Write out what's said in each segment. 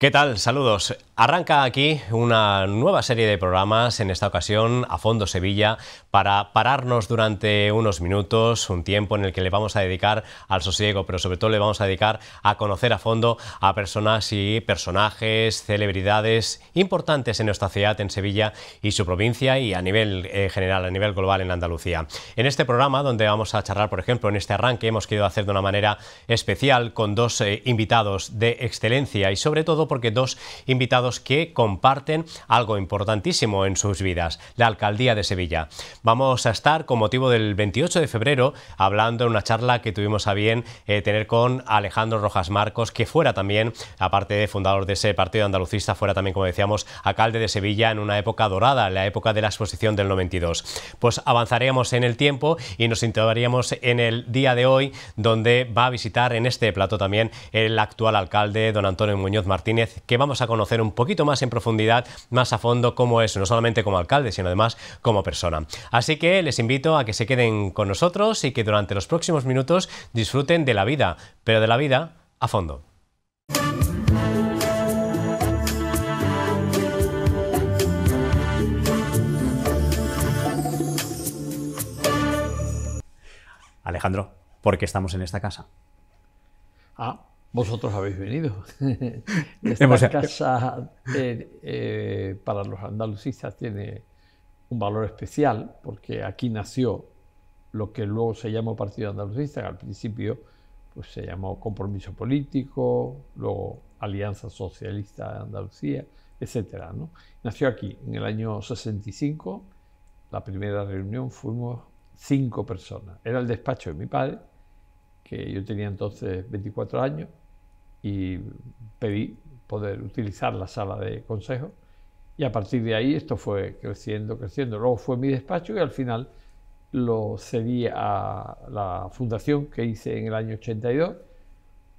¿Qué tal? Saludos. Arranca aquí una nueva serie de programas, en esta ocasión a Fondo Sevilla, para pararnos durante unos minutos, un tiempo en el que le vamos a dedicar al sosiego, pero sobre todo le vamos a dedicar a conocer a fondo a personas y personajes, celebridades importantes en nuestra ciudad, en Sevilla y su provincia y a nivel eh, general, a nivel global en Andalucía. En este programa, donde vamos a charlar, por ejemplo, en este arranque, hemos querido hacer de una manera especial con dos eh, invitados de excelencia y sobre todo porque dos invitados que comparten algo importantísimo en sus vidas, la Alcaldía de Sevilla. Vamos a estar con motivo del 28 de febrero hablando en una charla que tuvimos a bien eh, tener con Alejandro Rojas Marcos, que fuera también, aparte de fundador de ese partido andalucista, fuera también, como decíamos, alcalde de Sevilla en una época dorada, la época de la exposición del 92. Pues avanzaríamos en el tiempo y nos integraríamos en el día de hoy, donde va a visitar en este plato también el actual alcalde, don Antonio Muñoz Martínez, que vamos a conocer un poquito más en profundidad, más a fondo, cómo es, no solamente como alcalde, sino además como persona. Así que les invito a que se queden con nosotros y que durante los próximos minutos disfruten de la vida, pero de la vida a fondo. Alejandro, ¿por qué estamos en esta casa? Ah, vosotros habéis venido. Esta casa eh, eh, para los andalucistas tiene un valor especial porque aquí nació lo que luego se llamó Partido Andalucista, que al principio pues, se llamó Compromiso Político, luego Alianza Socialista de Andalucía, etc. ¿no? Nació aquí en el año 65, la primera reunión fuimos cinco personas. Era el despacho de mi padre, que yo tenía entonces 24 años, y pedí poder utilizar la sala de consejo y a partir de ahí esto fue creciendo, creciendo. Luego fue mi despacho y al final lo cedí a la fundación que hice en el año 82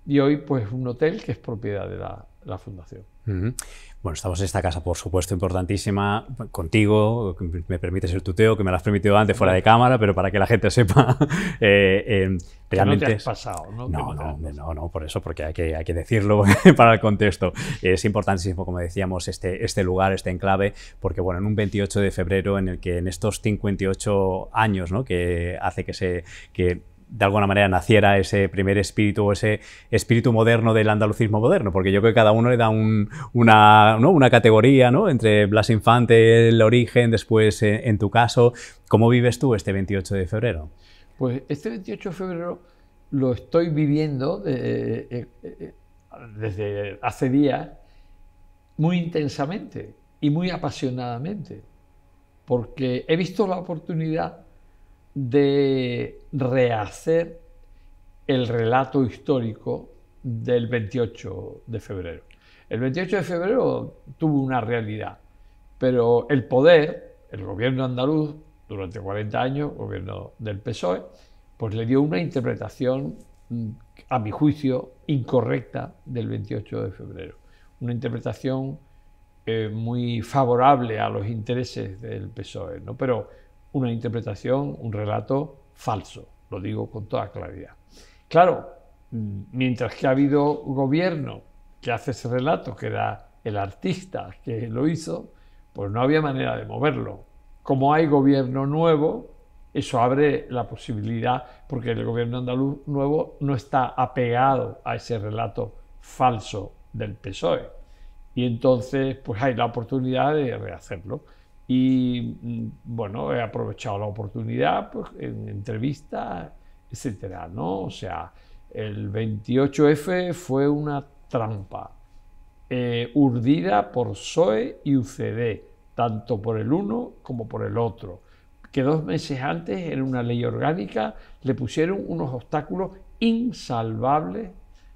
y hoy pues un hotel que es propiedad de la, la fundación. Bueno, estamos en esta casa, por supuesto, importantísima, contigo, me permites el tuteo, que me lo has permitido antes fuera de cámara, pero para que la gente sepa, eh, realmente... Eh, no te has pasado, ¿no? No, no, por eso, porque hay que, decirlo para el contexto. Es importantísimo, como decíamos, este, este lugar, este enclave, porque bueno, en un 28 de febrero en el que en estos 58 años, ¿no? Que hace que se... Que, de alguna manera naciera ese primer espíritu o ese espíritu moderno del andalucismo moderno, porque yo creo que cada uno le da una, una, categoría, ¿no? Entre Blas Infante, el origen, después eh, en tu caso. ¿Cómo vives tú este 28 de febrero? Pues este 28 de febrero lo estoy viviendo eh, eh, desde hace días muy intensamente y muy apasionadamente, porque he visto la oportunidad de rehacer el relato histórico del 28 de febrero. El 28 de febrero tuvo una realidad, pero el poder, el gobierno andaluz, durante 40 años, gobierno del PSOE, pues le dio una interpretación, a mi juicio, incorrecta del 28 de febrero. Una interpretación eh, muy favorable a los intereses del PSOE, ¿no? Pero una interpretación, un relato falso, lo digo con toda claridad. Claro, mm, mientras que ha habido gobierno que hace ese relato, que era el artista que lo hizo, pues no había manera de moverlo. Como hay gobierno nuevo, eso abre la posibilidad, porque el gobierno andaluz nuevo no está apegado a ese relato falso del PSOE. Y entonces, pues hay la oportunidad de rehacerlo. Y mm, bueno, he aprovechado la oportunidad pues, en entrevistas, etcétera, ¿no? O sea, el 28F fue una trampa eh, urdida por PSOE y UCD, tanto por el uno como por el otro, que dos meses antes en una ley orgánica le pusieron unos obstáculos insalvables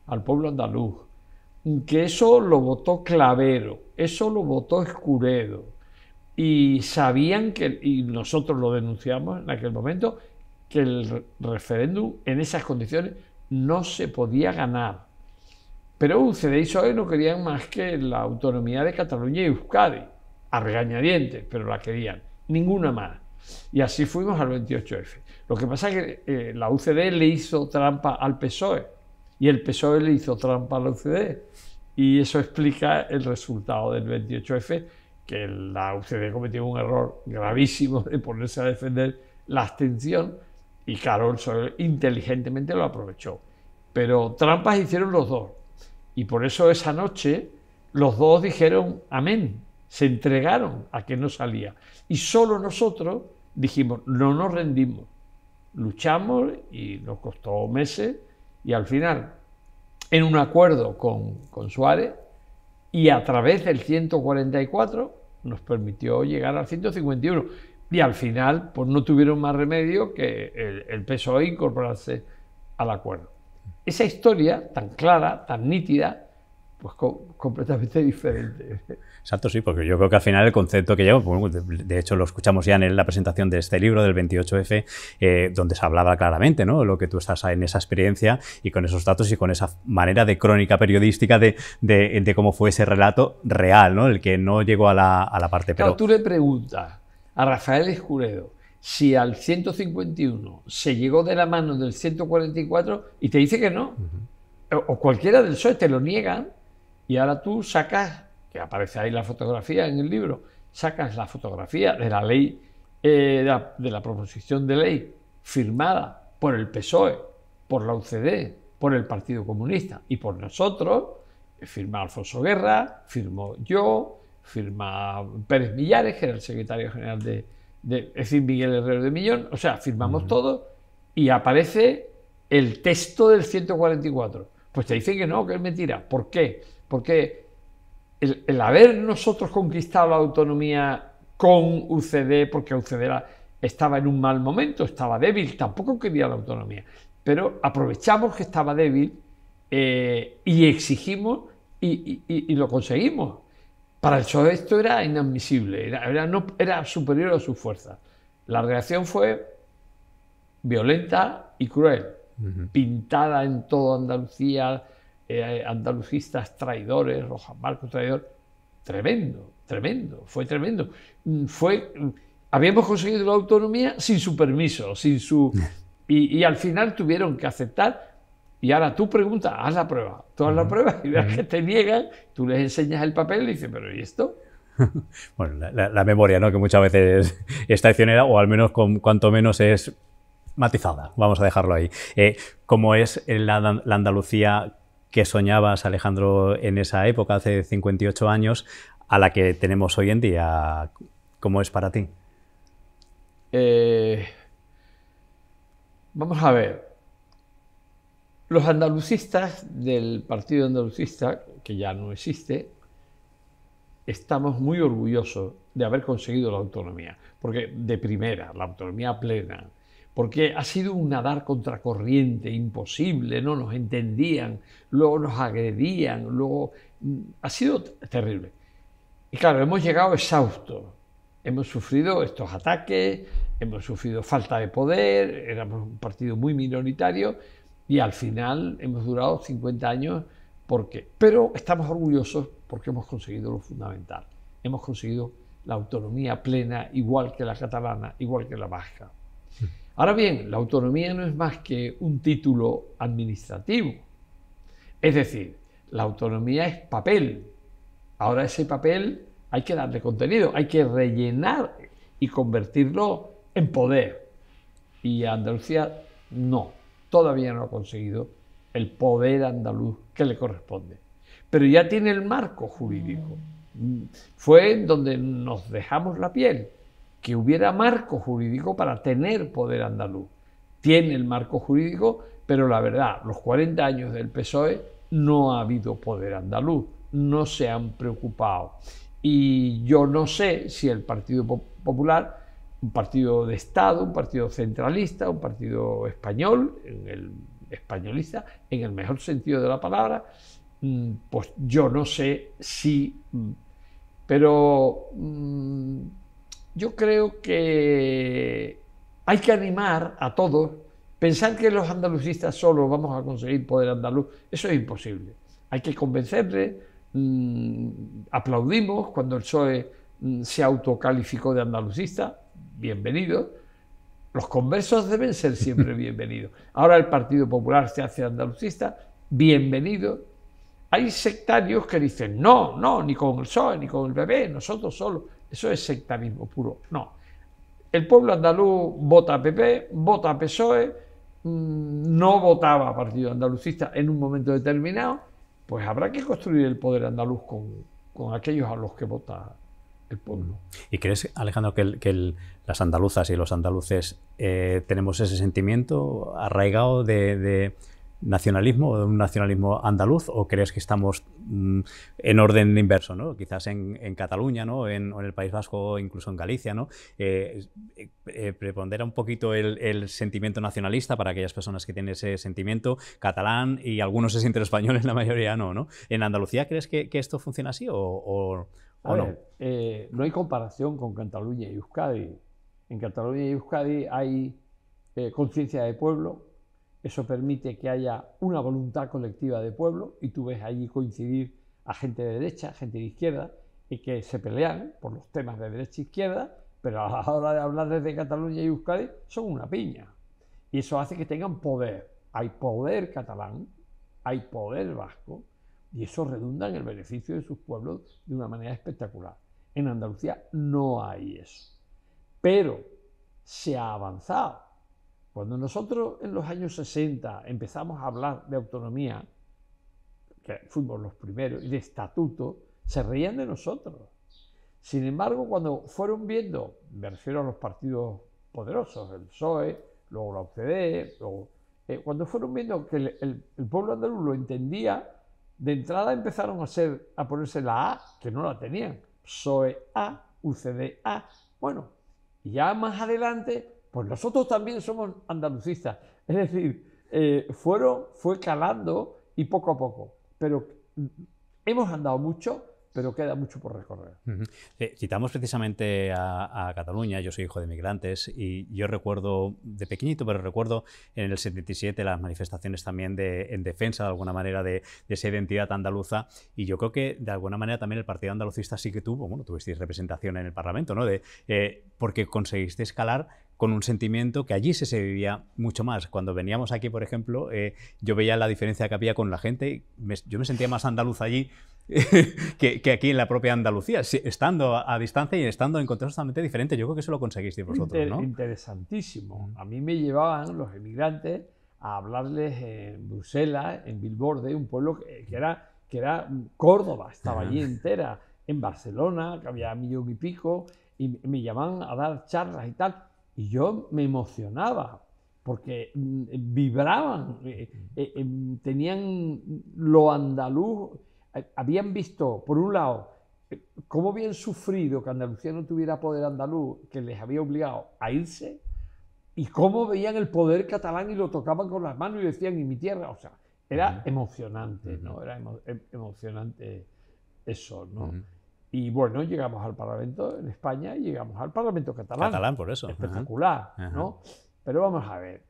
al pueblo andaluz, que eso lo votó Clavero, eso lo votó Escuredo, y sabían que, y nosotros lo denunciamos en aquel momento, que el referéndum en esas condiciones no se podía ganar. Pero UCD y PSOE no querían más que la autonomía de Cataluña y Euskadi, a regañadientes, pero la querían, ninguna más. Y así fuimos al 28F. Lo que pasa es que eh, la UCD e le hizo trampa al PSOE y el PSOE le hizo trampa a la UCD. E, y eso explica el resultado del 28F que la UCD cometió un error gravísimo de ponerse a defender la abstención y Carol inteligentemente lo aprovechó. Pero trampas hicieron los dos y por eso esa noche los dos dijeron amén, se entregaron a que no salía y solo nosotros dijimos no nos rendimos, luchamos y nos costó meses y al final en un acuerdo con Suárez y a través del 144 nos permitió llegar al 151. Y al final, pues no tuvieron más remedio que el, peso PSOE incorporarse al acuerdo. Esa historia tan clara, tan nítida, pues completamente diferente. Exacto, sí, porque yo creo que al final el concepto que llevo, pues, de hecho lo escuchamos ya en la presentación de este libro del 28F, eh, donde se hablaba claramente, ¿no? Lo que tú estás en esa experiencia y con esos datos y con esa manera de crónica periodística de, cómo fue ese relato real, ¿no? El que no llegó a la, parte. Pero tú le preguntas a Rafael Escuredo si al 151 se llegó de la mano del 144 y te dice que no. o, cualquiera del PSOE te lo niega, y ahora tú sacas, que aparece ahí la fotografía en el libro, sacas la fotografía de la ley, eh, de, la, proposición de ley firmada por el PSOE, por la UCD, por el Partido Comunista y por nosotros, firma Alfonso Guerra, firmó yo, firma Pérez Millares, que era el secretario general de, decir, Miguel Herrero de Millón, o sea, firmamos todo todos y aparece el texto del 144. Pues te dicen que no, que es mentira. ¿Por qué? Porque el, haber nosotros conquistado la autonomía con UCD, porque UCD estaba en un mal momento, estaba débil, tampoco quería la autonomía, pero aprovechamos que estaba débil eh, y exigimos y, lo conseguimos. Para el PSOE esto era inadmisible, era, superior a su fuerza. La reacción fue violenta y cruel, pintada en toda Andalucía, eh, andalucistas traidores, Rojas Marcos traidor, tremendo, tremendo, fue tremendo. Mm, fue, mm, habíamos conseguido la autonomía sin su permiso, sin su... Y, al final tuvieron que aceptar. Y ahora tú preguntas, haz la prueba, tú haz pruebas la prueba y ves que te niegan, tú les enseñas el papel y dices, pero ¿y esto? bueno, la, memoria, ¿no? Que muchas veces es traicionera o al menos con, cuanto menos es matizada, vamos a dejarlo ahí. Eh, como es la, la Andalucía ¿Qué soñabas, Alejandro, en esa época, hace 58 años, a la que tenemos hoy en día? ¿Cómo es para ti? Eh, vamos a ver. Los andalucistas del Partido Andalucista, que ya no existe, estamos muy orgullosos de haber conseguido la autonomía, porque de primera, la autonomía plena, porque ha sido un nadar contracorriente, imposible, no nos entendían, luego nos agredían, luego mm, ha sido terrible. Y claro, hemos llegado exhaustos, hemos sufrido estos ataques, hemos sufrido falta de poder, éramos un partido muy minoritario y al final hemos durado 50 años porque, pero estamos orgullosos porque hemos conseguido lo fundamental, hemos conseguido la autonomía plena, igual que la catalana, igual que la vasca. Mm. Ahora bien, la autonomía no es más que un título administrativo. Es decir, la autonomía es papel. Ahora ese papel hay que darle contenido, hay que rellenar y convertirlo en poder. Y Andalucía no, todavía no ha conseguido el poder andaluz que le corresponde. Pero ya tiene el marco jurídico. Mm. Fue donde nos dejamos la piel que hubiera marco jurídico para tener poder andaluz. Tiene el marco jurídico, pero la verdad, los 40 años del PSOE no ha habido poder andaluz, no se han preocupado. Y yo no sé si el Partido Popular, un partido de Estado, un partido centralista, un partido español, en el españolista, en el mejor sentido de la palabra, mm, pues yo no sé si... Mm, pero mm, yo creo que hay que animar a todos. Pensar que los andalucistas solo vamos a conseguir poder andaluz, eso es imposible. Hay que convencerles, mm, aplaudimos cuando el PSOE mm, se autocalificó de andalucista, bienvenido. Los conversos deben ser siempre bienvenidos. Ahora el Partido Popular se hace andalucista, bienvenido. Hay sectarios que dicen, no, no, ni con el PSOE, ni con el PP, e, nosotros solos. Eso es sectarismo puro. No. El pueblo andaluz vota a PP, vota a PSOE, mm, no votaba Partido Andalucista en un momento determinado, pues habrá que construir el poder andaluz con, aquellos a los que vota el pueblo. ¿Y crees, Alejandro, que, las andaluzas y los andaluces eh, tenemos ese sentimiento arraigado de nacionalismo, un nacionalismo andaluz, o crees que estamos mm, en orden inverso, ¿no? quizás en, Cataluña, ¿no? En, el País Vasco, o incluso en Galicia? ¿no? Eh, eh, eh, prepondera un poquito el, sentimiento nacionalista para aquellas personas que tienen ese sentimiento catalán y algunos se sienten españoles, la mayoría no. ¿no? ¿En Andalucía crees que, esto funciona así o, no? no hay comparación con Cataluña y Euskadi. En Cataluña y Euskadi hay conciencia de pueblo, eso permite que haya una voluntad colectiva de pueblo y tú ves allí coincidir a gente de derecha, gente de izquierda, y que se pelean por los temas de derecha e izquierda, pero a la hora de hablar desde Cataluña y Euskadi son una piña. Y eso hace que tengan poder. Hay poder catalán, hay poder vasco, y eso redunda en el beneficio de sus pueblos de una manera espectacular. En Andalucía no hay eso. Pero se ha avanzado. Cuando nosotros en los años 60 empezamos a hablar de autonomía, que fuimos los primeros, y de estatuto, se reían de nosotros. Sin embargo, cuando fueron viendo, me refiero a los partidos poderosos, el PSOE, luego la OCDE, eh, cuando fueron viendo que el, pueblo andaluz lo entendía, de entrada empezaron a, ser a ponerse la A, que no la tenían, PSOE A, UCD A, bueno, ya más adelante pues nosotros también somos andalucistas. Es decir, eh, fueron, fue calando y poco a poco. Pero hemos andado mucho, pero queda mucho por recorrer. citamos eh, precisamente a, Cataluña, yo soy hijo de migrantes y yo recuerdo, de pequeñito, pero recuerdo en el 77 las manifestaciones también de, en defensa de alguna manera de, esa identidad andaluza y yo creo que de alguna manera también el Partido Andalucista sí que tuvo, bueno, tuvisteis representación en el Parlamento, ¿no? De, eh, porque conseguiste escalar con un sentimiento que allí se, se vivía mucho más. Cuando veníamos aquí, por ejemplo, eh, yo veía la diferencia que había con la gente, yo me sentía más andaluz allí que, aquí en la propia Andalucía, estando a, distancia y estando en contextos totalmente diferentes. Yo creo que eso lo conseguiste vosotros, ¿no? Interesantísimo. Mm. A mí me llevaban los emigrantes a hablarles en Bruselas, en Bilbao, de un pueblo que, era, que era Córdoba, estaba allí entera, en Barcelona, que había millón y pico, y me llamaban a dar charlas y tal y yo me emocionaba porque mm, vibraban, eh, eh, eh, mm, tenían lo andaluz, habían visto, por un lado, cómo habían sufrido que Andalucía no tuviera poder andaluz, que les había obligado a irse, y cómo veían el poder catalán y lo tocaban con las manos y decían, y mi tierra, o sea, era emocionante, ¿no? Era em, emocionante eso, ¿no? Y bueno, llegamos al Parlamento en España y llegamos al Parlamento catalán. Catalán, por eso. Espectacular, ¿no? Pero vamos a ver.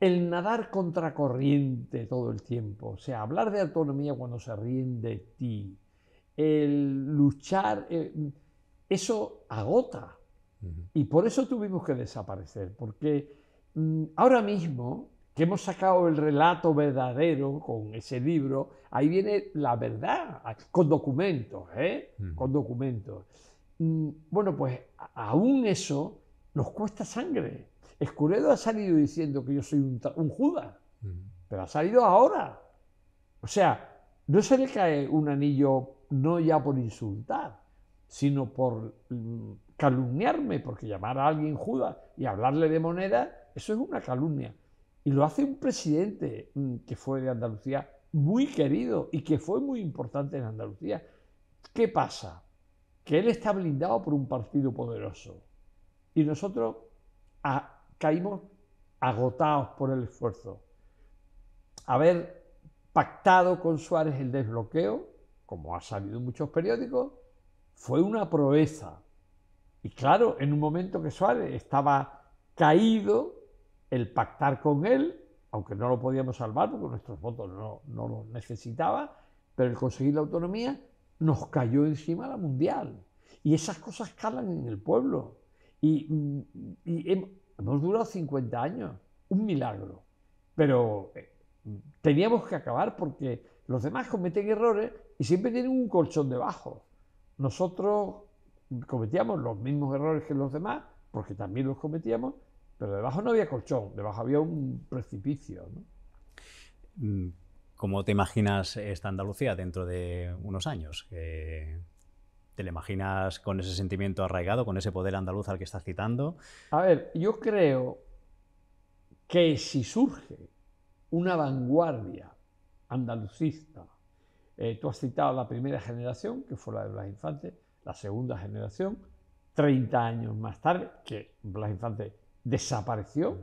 El nadar contracorriente todo el tiempo, o sea, hablar de autonomía cuando se ríen de ti, el luchar, eh, eso agota. Y por eso tuvimos que desaparecer, porque mm, ahora mismo que hemos sacado el relato verdadero con ese libro, ahí viene la verdad, con documentos, ¿eh? Mm. Con documentos. Mm, bueno, pues aún eso nos cuesta sangre. Escuredo ha salido diciendo que yo soy un, juda, mm. pero ha salido ahora. O sea, no se le cae un anillo no ya por insultar, sino por calumniarme, porque llamar a alguien juda y hablarle de moneda, eso es una calumnia. Y lo hace un presidente mm, que fue de Andalucía muy querido y que fue muy importante en Andalucía. ¿Qué pasa? Que él está blindado por un partido poderoso y nosotros caímos agotados por el esfuerzo. Haber pactado con Suárez el desbloqueo, como ha salido en muchos periódicos, fue una proeza. Y claro, en un momento que Suárez estaba caído, el pactar con él, aunque no lo podíamos salvar porque nuestros votos no, no lo necesitaba, pero el conseguir la autonomía nos cayó encima la mundial. Y esas cosas calan en el pueblo. Y, y hemos durado 50 años, un milagro. Pero eh, teníamos que acabar porque los demás cometen errores y siempre tienen un colchón debajo. Nosotros cometíamos los mismos errores que los demás, porque también los cometíamos, pero debajo no había colchón, debajo había un precipicio. ¿no? Mm, ¿Cómo te imaginas esta Andalucía dentro de unos años? Eh, ¿Te la imaginas con ese sentimiento arraigado, con ese poder andaluz al que estás citando? A ver, yo creo que si surge una vanguardia andalucista, eh, tú has citado la primera generación, que fue la de Blas Infante, la segunda generación, 30 años más tarde, que Blas Infante desapareció,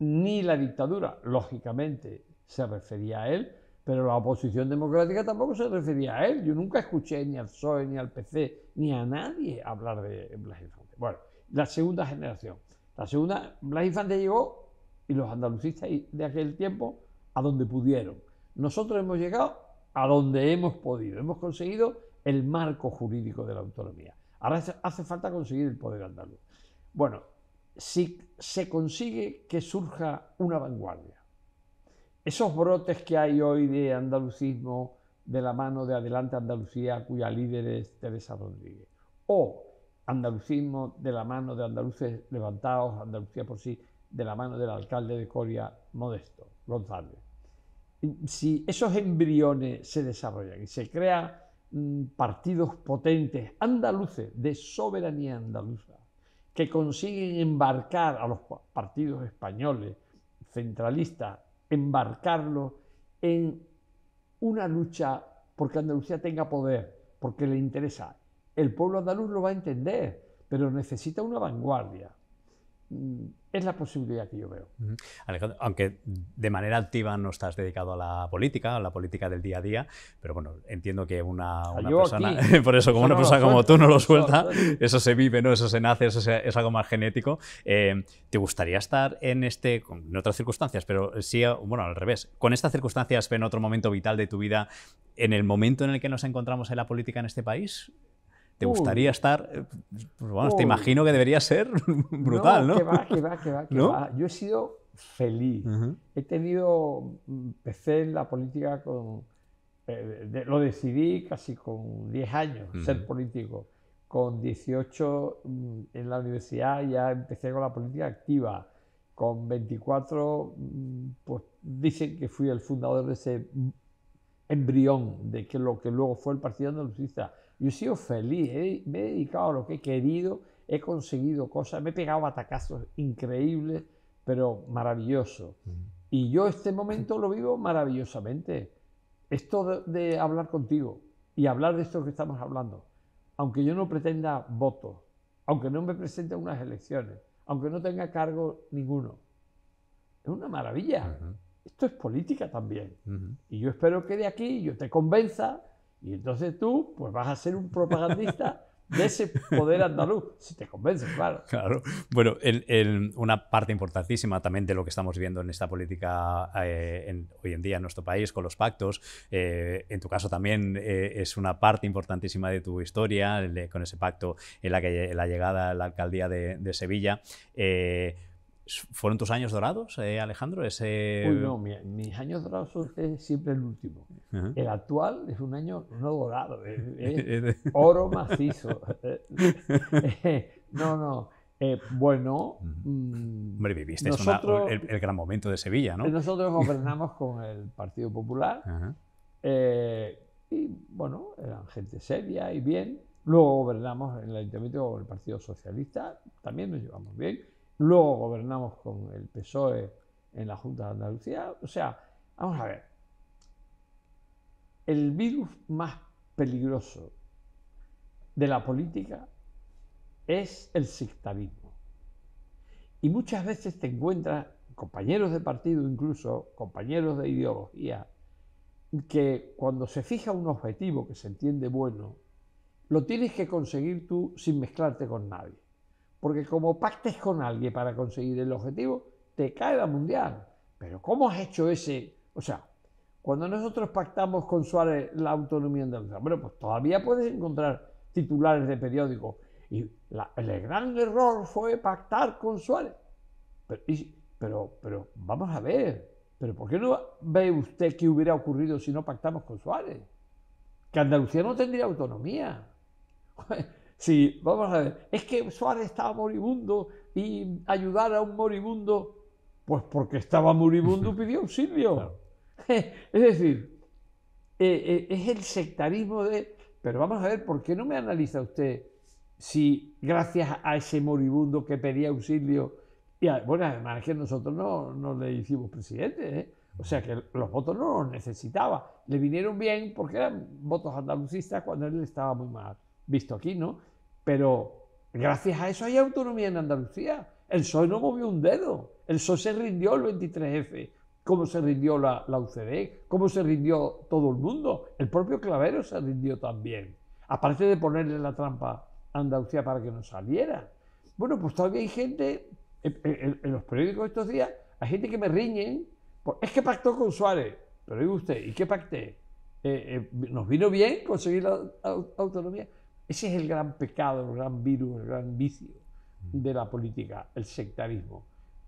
ni la dictadura, lógicamente, se refería a él, pero la oposición democrática tampoco se refería a él. Yo nunca escuché ni al PSOE, ni al PC, ni a nadie hablar de Blas Infante. Bueno, la segunda generación. La segunda, Blas Infante llegó y los andalucistas de aquel tiempo a donde pudieron. Nosotros hemos llegado a donde hemos podido. Hemos conseguido el marco jurídico de la autonomía. Ahora hace falta conseguir el poder andaluz. Bueno, si se consigue que surja una vanguardia. Esos brotes que hay hoy de andalucismo de la mano de Adelante Andalucía, cuya líder es Teresa Rodríguez, o andalucismo de la mano de andaluces levantados, Andalucía por sí, de la mano del alcalde de Coria, Modesto González. Si esos embriones se desarrollan y se crean mm, partidos potentes andaluces, de soberanía andaluza, que consiguen embarcar a los partidos españoles centralistas, embarcarlos en una lucha porque Andalucía tenga poder, porque le interesa. El pueblo andaluz lo va a entender, pero necesita una vanguardia. Mm, es la posibilidad que yo veo. Alejandro, aunque de manera activa no estás dedicado a la política, a la política del día a día, pero bueno, entiendo que una, ah, persona, por eso como una persona como tú no lo suelta, eso se vive, ¿no? eso se nace, eso es algo más genético. Eh, ¿Te gustaría estar en este, en otras circunstancias, pero eh, sí, ah, bueno, al revés, con estas circunstancias en otro momento vital de tu vida, en el momento en el que nos encontramos en la política en este país? te gustaría estar, bueno, eh, pues te imagino que debería ser brutal, ¿no? ¿no? Que va, que va, que va, Yo he sido feliz. He tenido, empecé en la política con, eh, lo decidí casi con 10 años, ser político. Con 18 mm, en la universidad ya empecé con la política activa. Con 24, mm, pues dicen que fui el fundador de ese mm, embrión de que lo que luego fue el Partido Andalucista yo he sido feliz, me he dedicado a lo que he querido, he conseguido cosas, me he pegado batacazos increíbles, pero maravilloso. Y yo este momento lo vivo maravillosamente. Esto de, hablar contigo y hablar de esto que estamos hablando, aunque yo no pretenda voto aunque no me presente a unas elecciones, aunque no tenga cargo ninguno, es una maravilla. Esto es política también. Y yo espero que de aquí yo te convenza y entonces tú, pues vas a ser un propagandista de ese poder andaluz, si te convences, claro. Claro. Bueno, una parte importantísima también de lo que estamos viendo en esta política eh, hoy en día en nuestro país, con los pactos, eh, en tu caso también eh, es una parte importantísima de tu historia, con ese pacto en la, que, la llegada a la alcaldía de, de Sevilla. ¿Fueron tus años dorados, eh, Alejandro? Ese... Uy, no, mis años dorados son es siempre el último. El actual es un año no dorado, es, oro macizo. no, no. Eh, bueno, mm, hombre, viviste el, gran momento de Sevilla, ¿no? Nosotros gobernamos con el Partido Popular eh, y, bueno, eran gente seria y bien. Luego gobernamos en el Ayuntamiento con el Partido Socialista, también nos llevamos bien luego gobernamos con el PSOE en la Junta de Andalucía. O sea, vamos a ver, el virus más peligroso de la política es el sectarismo. Y muchas veces te encuentras compañeros de partido, incluso compañeros de ideología, que cuando se fija un objetivo que se entiende bueno, lo tienes que conseguir tú sin mezclarte con nadie. Porque como pactes con alguien para conseguir el objetivo, te cae la mundial. Pero ¿cómo has hecho ese? O sea, cuando nosotros pactamos con Suárez la autonomía andaluza, bueno, pues todavía puedes encontrar titulares de periódicos. Y el gran error fue pactar con Suárez. Pero, pero, pero vamos a ver, pero ¿por qué no ve usted qué hubiera ocurrido si no pactamos con Suárez? Que Andalucía no tendría autonomía. Si, vamos a ver, es que Suárez estaba moribundo y ayudar a un moribundo, pues porque estaba moribundo pidió auxilio. es decir, eh, eh, es el sectarismo de... Pero vamos a ver, ¿por qué no me analiza usted si gracias a ese moribundo que pedía auxilio... Y bueno, además es que nosotros no, no le hicimos presidente, ¿eh? O sea que los votos no los necesitaba. Le vinieron bien porque eran votos andalucistas cuando él estaba muy mal visto aquí, ¿no? Pero gracias a eso hay autonomía en Andalucía. El PSOE no movió un dedo. El PSOE se rindió el 23F, como se rindió la, la UCD, como se rindió todo el mundo. El propio Clavero se rindió también. Aparte de ponerle la trampa a Andalucía para que no saliera. Bueno, pues todavía hay gente, en, los periódicos estos días, hay gente que me riñen. es que pactó con Suárez. Pero y usted, ¿y qué pacté? Eh, eh, ¿Nos vino bien conseguir la autonomía? Ese es el gran pecado, el gran virus, el gran vicio mm. de la política, el sectarismo.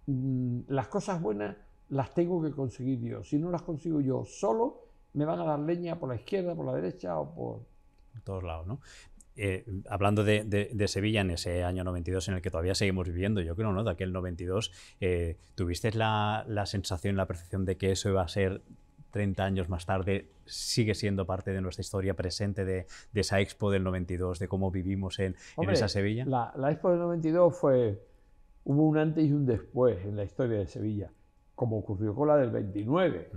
Mm, las cosas buenas las tengo que conseguir yo. Si no las consigo yo solo, me van a dar leña por la izquierda, por la derecha o por... Por todos lados, ¿no? Eh, hablando de, Sevilla en ese año 92 en el que todavía seguimos viviendo, yo creo, ¿no? De aquel 92, eh, ¿tuviste la, sensación, la percepción de que eso iba a ser 30 años más tarde, sigue siendo parte de nuestra historia presente de, esa expo del 92, de cómo vivimos en, esa Sevilla? La, la, expo del 92 fue, hubo un antes y un después en la historia de Sevilla, como ocurrió con la del 29.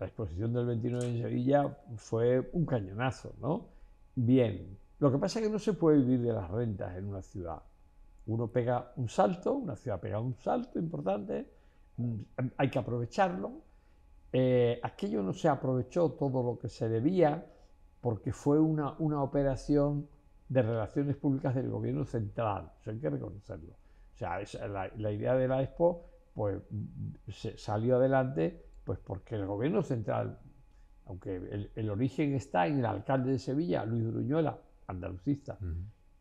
La exposición del 29 en Sevilla fue un cañonazo, ¿no? Bien, lo que pasa es que no se puede vivir de las rentas en una ciudad. Uno pega un salto, una ciudad pega un salto importante, mm, hay que aprovecharlo, eh, aquello no se aprovechó todo lo que se debía porque fue una, una operación de relaciones públicas del gobierno central, hay que reconocerlo. O sea, la, idea de la Expo pues, salió adelante pues porque el gobierno central, aunque el, origen está en el alcalde de Sevilla, Luis Gruñuela, andalucista,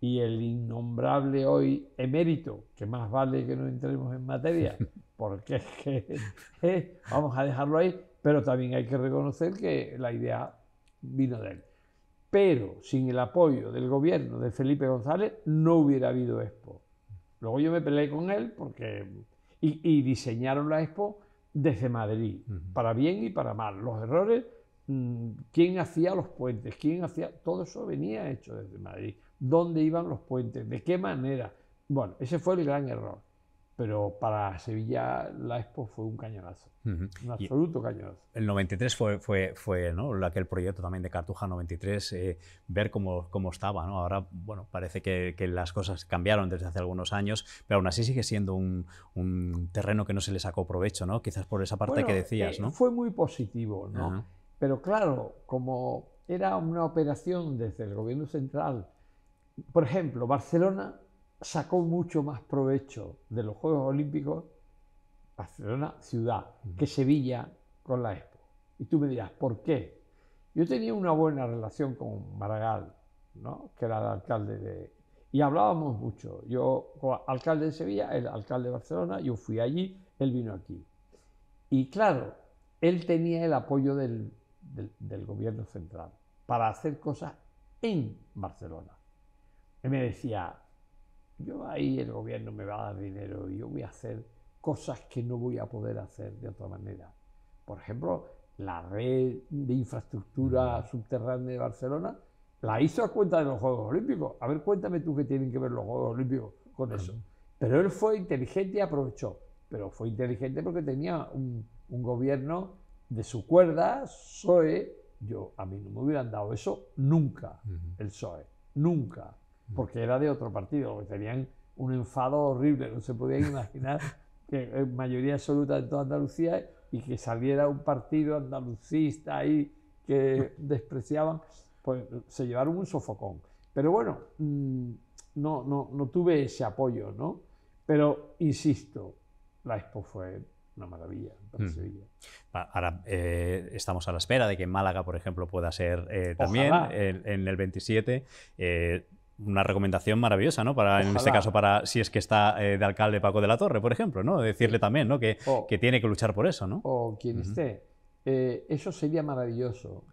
y el innombrable hoy emérito, que más vale que no entremos en materia, porque es que, eh, vamos a dejarlo ahí, pero también hay que reconocer que la idea vino de él. Pero sin el apoyo del gobierno de Felipe González no hubiera habido Expo. Luego yo me peleé con él porque y, diseñaron la Expo desde Madrid, para bien y para mal. Los errores, mm, quién hacía los puentes, quién hacía, todo eso venía hecho desde Madrid. ¿Dónde iban los puentes? ¿De qué manera? Bueno, ese fue el gran error pero para Sevilla la Expo fue un cañonazo, un absoluto cañonazo. El 93 fue, fue, fue ¿no? aquel proyecto también de Cartuja 93, eh, ver cómo, estaba. ¿no? Ahora, bueno, parece que, las cosas cambiaron desde hace algunos años, pero aún así sigue siendo un, terreno que no se le sacó provecho, ¿no? quizás por esa parte que decías. Eh, ¿no? fue muy positivo, ¿no? pero claro, como era una operación desde el gobierno central, por ejemplo, Barcelona sacó mucho más provecho de los Juegos Olímpicos Barcelona ciudad que Sevilla con la Expo. Y tú me dirás, ¿por qué? Yo tenía una buena relación con Maragall, ¿no? que era el alcalde de... Y hablábamos mucho. Yo, alcalde de Sevilla, el alcalde de Barcelona, yo fui allí, él vino aquí. Y claro, él tenía el apoyo del, gobierno central para hacer cosas en Barcelona. Y me decía, yo ahí el gobierno me va a dar dinero y yo voy a hacer cosas que no voy a poder hacer de otra manera. Por ejemplo, la red de infraestructura mm. subterránea de Barcelona la hizo a cuenta de los Juegos Olímpicos. A ver, cuéntame tú qué tienen que ver los Juegos Olímpicos con eso. Pero él fue inteligente y aprovechó. Pero fue inteligente porque tenía un, gobierno de su cuerda, PSOE. Yo, a mí no me hubieran dado eso nunca, el PSOE, nunca porque era de otro partido, tenían un enfado horrible, no se podían imaginar que eh, mayoría absoluta de toda Andalucía y que saliera un partido andalucista ahí que despreciaban, pues se llevaron un sofocón. Pero bueno, mm, no, no, no tuve ese apoyo, ¿no? Pero insisto, la Expo fue una maravilla mm. ah, Ahora eh, estamos a la espera de que Málaga, por ejemplo, pueda ser eh, también en el 27 una recomendación maravillosa, ¿no? Para, en este caso, para si es que está eh, de alcalde Paco de la Torre, por ejemplo, ¿no? Decirle también, ¿no? Que, tiene que luchar por eso, ¿no? O quien esté. Eh, eso sería maravilloso.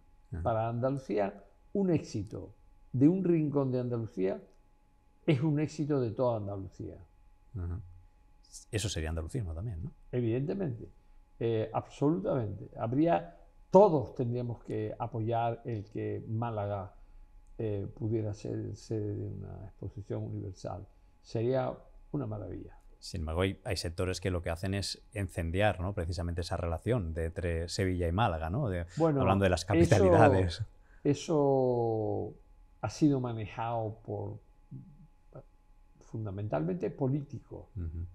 Para Andalucía, un éxito de un rincón de Andalucía es un éxito de toda Andalucía. Eso sería andalucismo también, ¿no? Evidentemente, eh, absolutamente. Habría, todos tendríamos que apoyar el que Málaga eh, pudiera ser sede de una exposición universal. Sería una maravilla. Sin embargo, hay, sectores que lo que hacen es encendiar ¿no? precisamente esa relación entre Sevilla y Málaga, ¿no? de, hablando de las capitalidades. Eso, ha sido manejado por fundamentalmente políticos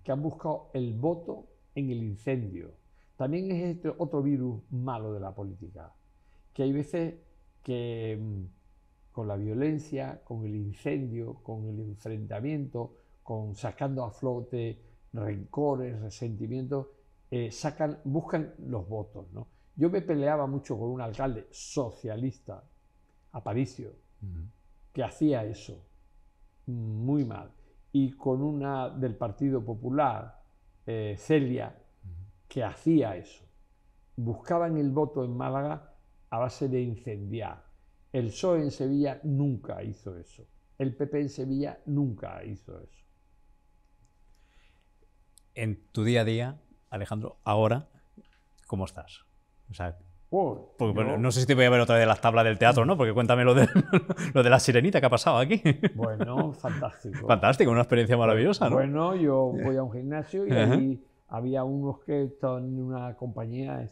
que han buscado el voto en el incendio. También es este otro virus malo de la política, que hay veces que mm, con la violencia, con el incendio, con el enfrentamiento, con sacando a flote rencores, resentimientos, eh, buscan los votos. Yo me peleaba mucho con un alcalde socialista, Aparicio, que hacía eso muy mal, y con una del Partido Popular, eh, Celia, que hacía eso. Buscaban el voto en Málaga a base de incendiar el PSOE en Sevilla nunca hizo eso. El PP en Sevilla nunca hizo eso. En tu día a día, Alejandro, ahora, ¿cómo estás? O sea, no sé si te voy a ver otra vez las tablas del teatro, ¿no? Porque cuéntame lo de, lo de la sirenita que ha pasado aquí. Bueno, fantástico. Fantástico, una experiencia maravillosa, ¿no? Bueno, yo voy a un gimnasio y ahí había unos que estaban en una compañía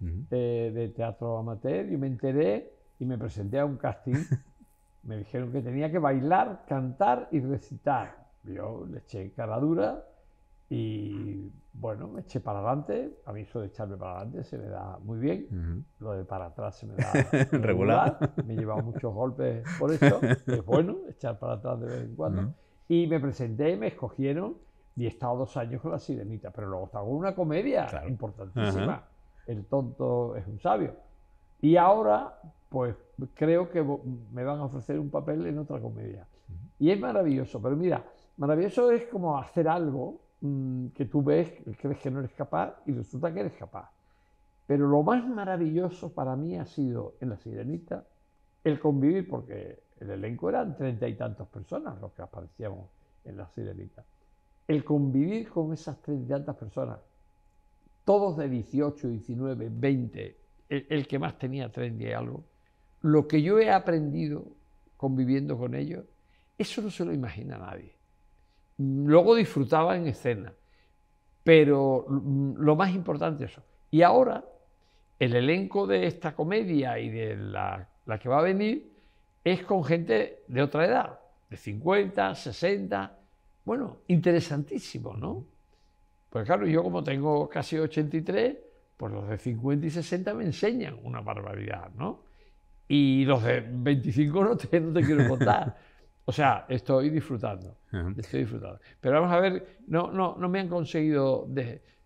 de teatro amateur y me enteré y me presenté a un casting. me dijeron que tenía que bailar, cantar y recitar. Yo le eché cara dura y bueno, me eché para adelante. A mí eso de echarme para adelante se me da muy bien. Lo de para atrás se me da regular. Me he llevado muchos golpes por eso. Es bueno echar para atrás de vez en cuando. Y me presenté, me escogieron y he estado dos años con la sirenita. Pero luego estaba con una comedia importantísima. El tonto es un sabio y ahora, pues creo que me van a ofrecer un papel en otra comedia. Y es maravilloso, pero mira, maravilloso es como hacer algo mm, que tú ves, crees que no eres capaz y resulta que eres capaz. Pero lo más maravilloso para mí ha sido en La Sirenita el convivir, porque el elenco eran treinta y tantas personas los que aparecíamos en La Sirenita. El convivir con esas treinta y tantas personas, todos de 18, 19, 20, el, que más tenía 30 y algo, lo que yo he aprendido conviviendo con ellos, eso no se lo imagina nadie. Luego disfrutaba en escena, pero mm, lo más importante eso. Y ahora, el elenco de esta comedia y de la, la que va a venir es con gente de otra edad, de 50, 60, bueno, interesantísimo, ¿no? Pues claro, yo como tengo casi 83, pues los de 50 y 60 me enseñan una barbaridad, ¿no? Y los de 25 no te, quiero contar. O sea, estoy disfrutando, estoy disfrutando. Pero vamos a ver, no, no, no me han conseguido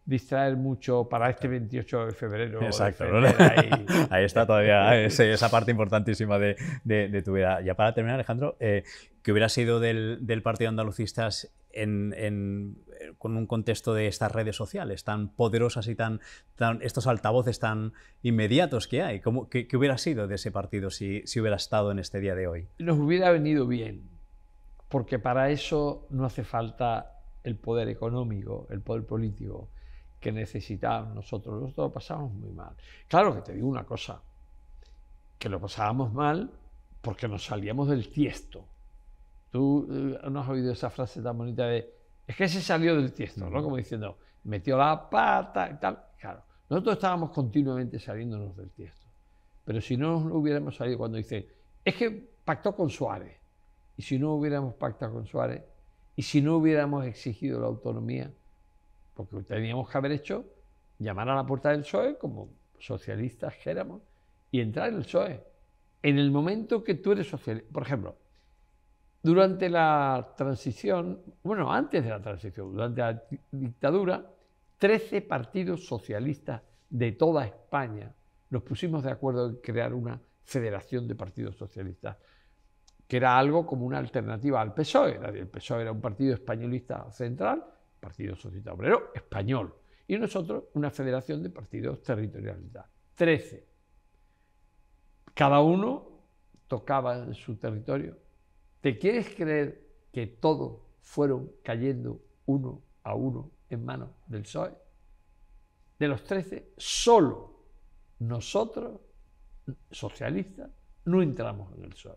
distraer mucho para este 28 de febrero. Exacto, ahí. está todavía esa parte importantísima de, tu vida. Ya para terminar, Alejandro, que eh, ¿qué hubiera sido del, Partido Andalucistas en con un contexto de estas redes sociales tan poderosas y tan, estos altavoces tan inmediatos que hay. ¿Cómo, qué, hubiera sido de ese partido si, si hubiera estado en este día de hoy? Nos hubiera venido bien, porque para eso no hace falta el poder económico, el poder político que necesitábamos nosotros. Nosotros lo pasábamos muy mal. Claro que te digo una cosa, que lo pasábamos mal porque nos salíamos del tiesto. Tú eh, no has oído esa frase tan bonita de es que se salió del tiesto, ¿no? Como diciendo, metió la pata y tal. Claro, nosotros estábamos continuamente saliéndonos del tiesto. Pero si no nos hubiéramos salido cuando dice es que pactó con Suárez. Y si no hubiéramos pactado con Suárez, y si no hubiéramos exigido la autonomía, porque teníamos que haber hecho llamar a la puerta del PSOE como socialistas que éramos y entrar en el PSOE. En el momento que tú eres socialista, por ejemplo, durante la transición, bueno, antes de la transición, durante la dictadura, 13 partidos socialistas de toda España nos pusimos de acuerdo en crear una federación de partidos socialistas, que era algo como una alternativa al PSOE. El PSOE era un partido españolista central, Partido Socialista Obrero español, y nosotros una federación de partidos territorialistas. 13. Cada uno tocaba en su territorio ¿Te quieres creer que todos fueron cayendo uno a uno en manos del PSOE? De los 13, solo nosotros, socialistas, no entramos en el PSOE.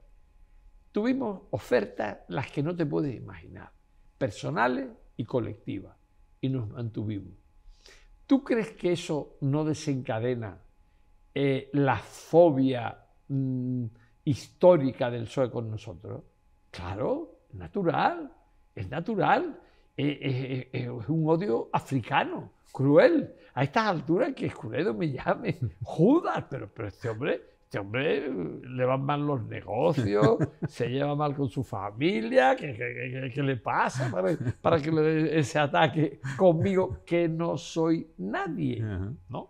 Tuvimos ofertas las que no te puedes imaginar, personales y colectivas, y nos mantuvimos. ¿Tú crees que eso no desencadena eh, la fobia mm, histórica del PSOE con nosotros? Claro, natural, es natural. Eh, eh, eh, es un odio africano, cruel. A estas alturas que escurredo me llame Judas, pero, pero este hombre, este hombre le van mal los negocios, se lleva mal con su familia, ¿qué, le pasa para, que se ese ataque conmigo que no soy nadie? ¿no?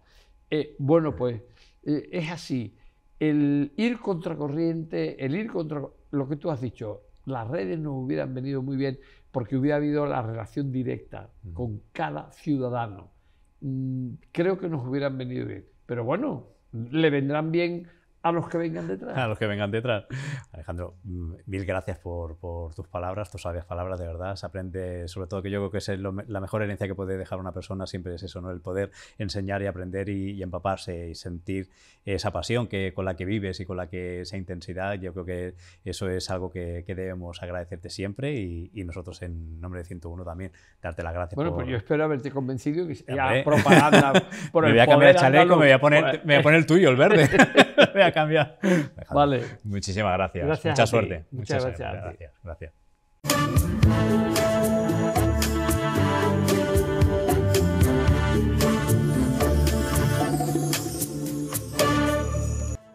bueno, pues es así. El ir contracorriente, el ir contra lo que tú has dicho, las redes nos hubieran venido muy bien porque hubiera habido la relación directa con cada ciudadano. Mm, creo que nos hubieran venido bien. Pero bueno, le vendrán bien a los que vengan detrás. A los que vengan detrás. Alejandro, mm, mil gracias por, por tus palabras, tus sabias palabras, de verdad. Se aprende, sobre todo que yo creo que es la mejor herencia que puede dejar una persona, siempre es eso, ¿no? El poder enseñar y aprender y, empaparse y sentir esa pasión que, con la que vives y con la que esa intensidad. Yo creo que eso es algo que, debemos agradecerte siempre y, nosotros en nombre de 101 también darte las gracias. Bueno, pues yo espero haberte convencido y ya propaganda por me voy a cambiar el chaleco, me voy a poner, me voy a poner el tuyo, el verde. Voy a cambiar. Vale. Muchísimas gracias. Mucha suerte. Muchas, gracias. gracias.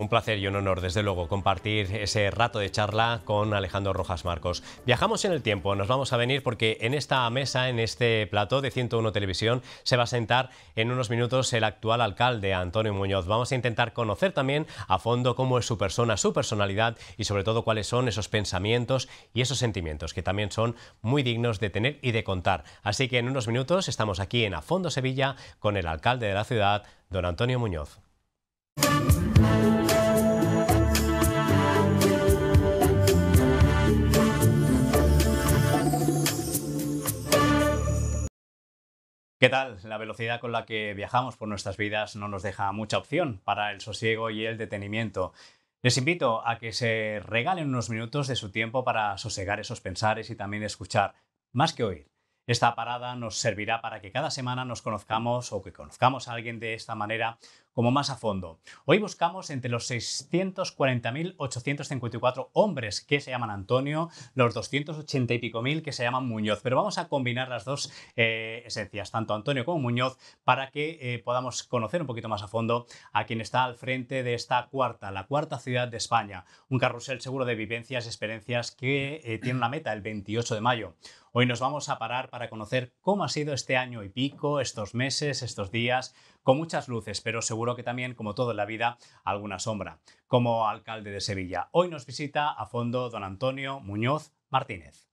Un placer y un honor, desde luego, compartir ese rato de charla con Alejandro Rojas Marcos. Viajamos en el tiempo, nos vamos a venir porque en esta mesa, en este plató de 101 Televisión, se va a sentar en unos minutos el actual alcalde, Antonio Muñoz. Vamos a intentar conocer también a fondo cómo es su persona, su personalidad y sobre todo cuáles son esos pensamientos y esos sentimientos que también son muy dignos de tener y de contar. Así que en unos minutos estamos aquí en A Fondo Sevilla con el alcalde de la ciudad, don Antonio Muñoz. ¿Qué tal? La velocidad con la que viajamos por nuestras vidas no nos deja mucha opción para el sosiego y el detenimiento. Les invito a que se regalen unos minutos de su tiempo para sosegar esos pensares y también escuchar, más que oír. Esta parada nos servirá para que cada semana nos conozcamos o que conozcamos a alguien de esta manera como más a fondo. Hoy buscamos entre los 640.854 hombres que se llaman Antonio, los 280 y pico mil que se llaman Muñoz, pero vamos a combinar las dos eh, esencias, tanto Antonio como Muñoz, para que eh, podamos conocer un poquito más a fondo a quien está al frente de esta cuarta, la cuarta ciudad de España, un carrusel seguro de vivencias y experiencias que eh, tiene una meta el 28 de mayo. Hoy nos vamos a parar para conocer cómo ha sido este año y pico, estos meses, estos días, con muchas luces, pero seguro que también, como todo en la vida, alguna sombra, como alcalde de Sevilla. Hoy nos visita a fondo don Antonio Muñoz Martínez.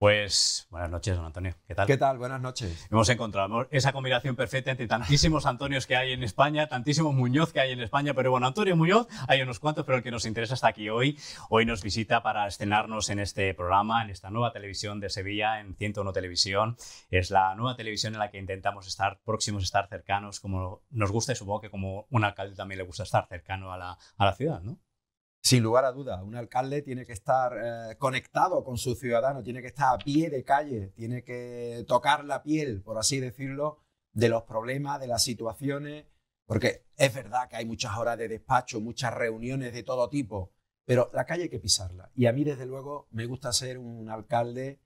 Pues buenas noches, don Antonio. ¿Qué tal? ¿Qué tal? Buenas noches. Hemos encontrado esa combinación perfecta entre tantísimos Antonios que hay en España, tantísimos Muñoz que hay en España, pero bueno, Antonio Muñoz hay unos cuantos, pero el que nos interesa está aquí hoy. Hoy nos visita para estrenarnos en este programa, en esta nueva televisión de Sevilla, en 101 Televisión. Es la nueva televisión en la que intentamos estar próximos, estar cercanos, como nos gusta y supongo que como un alcalde también le gusta estar cercano a la, a la ciudad, ¿no? Sin lugar a duda, un alcalde tiene que estar eh, conectado con su ciudadano, tiene que estar a pie de calle, tiene que tocar la piel, por así decirlo, de los problemas, de las situaciones, porque es verdad que hay muchas horas de despacho, muchas reuniones de todo tipo, pero la calle hay que pisarla. Y a mí, desde luego, me gusta ser un alcalde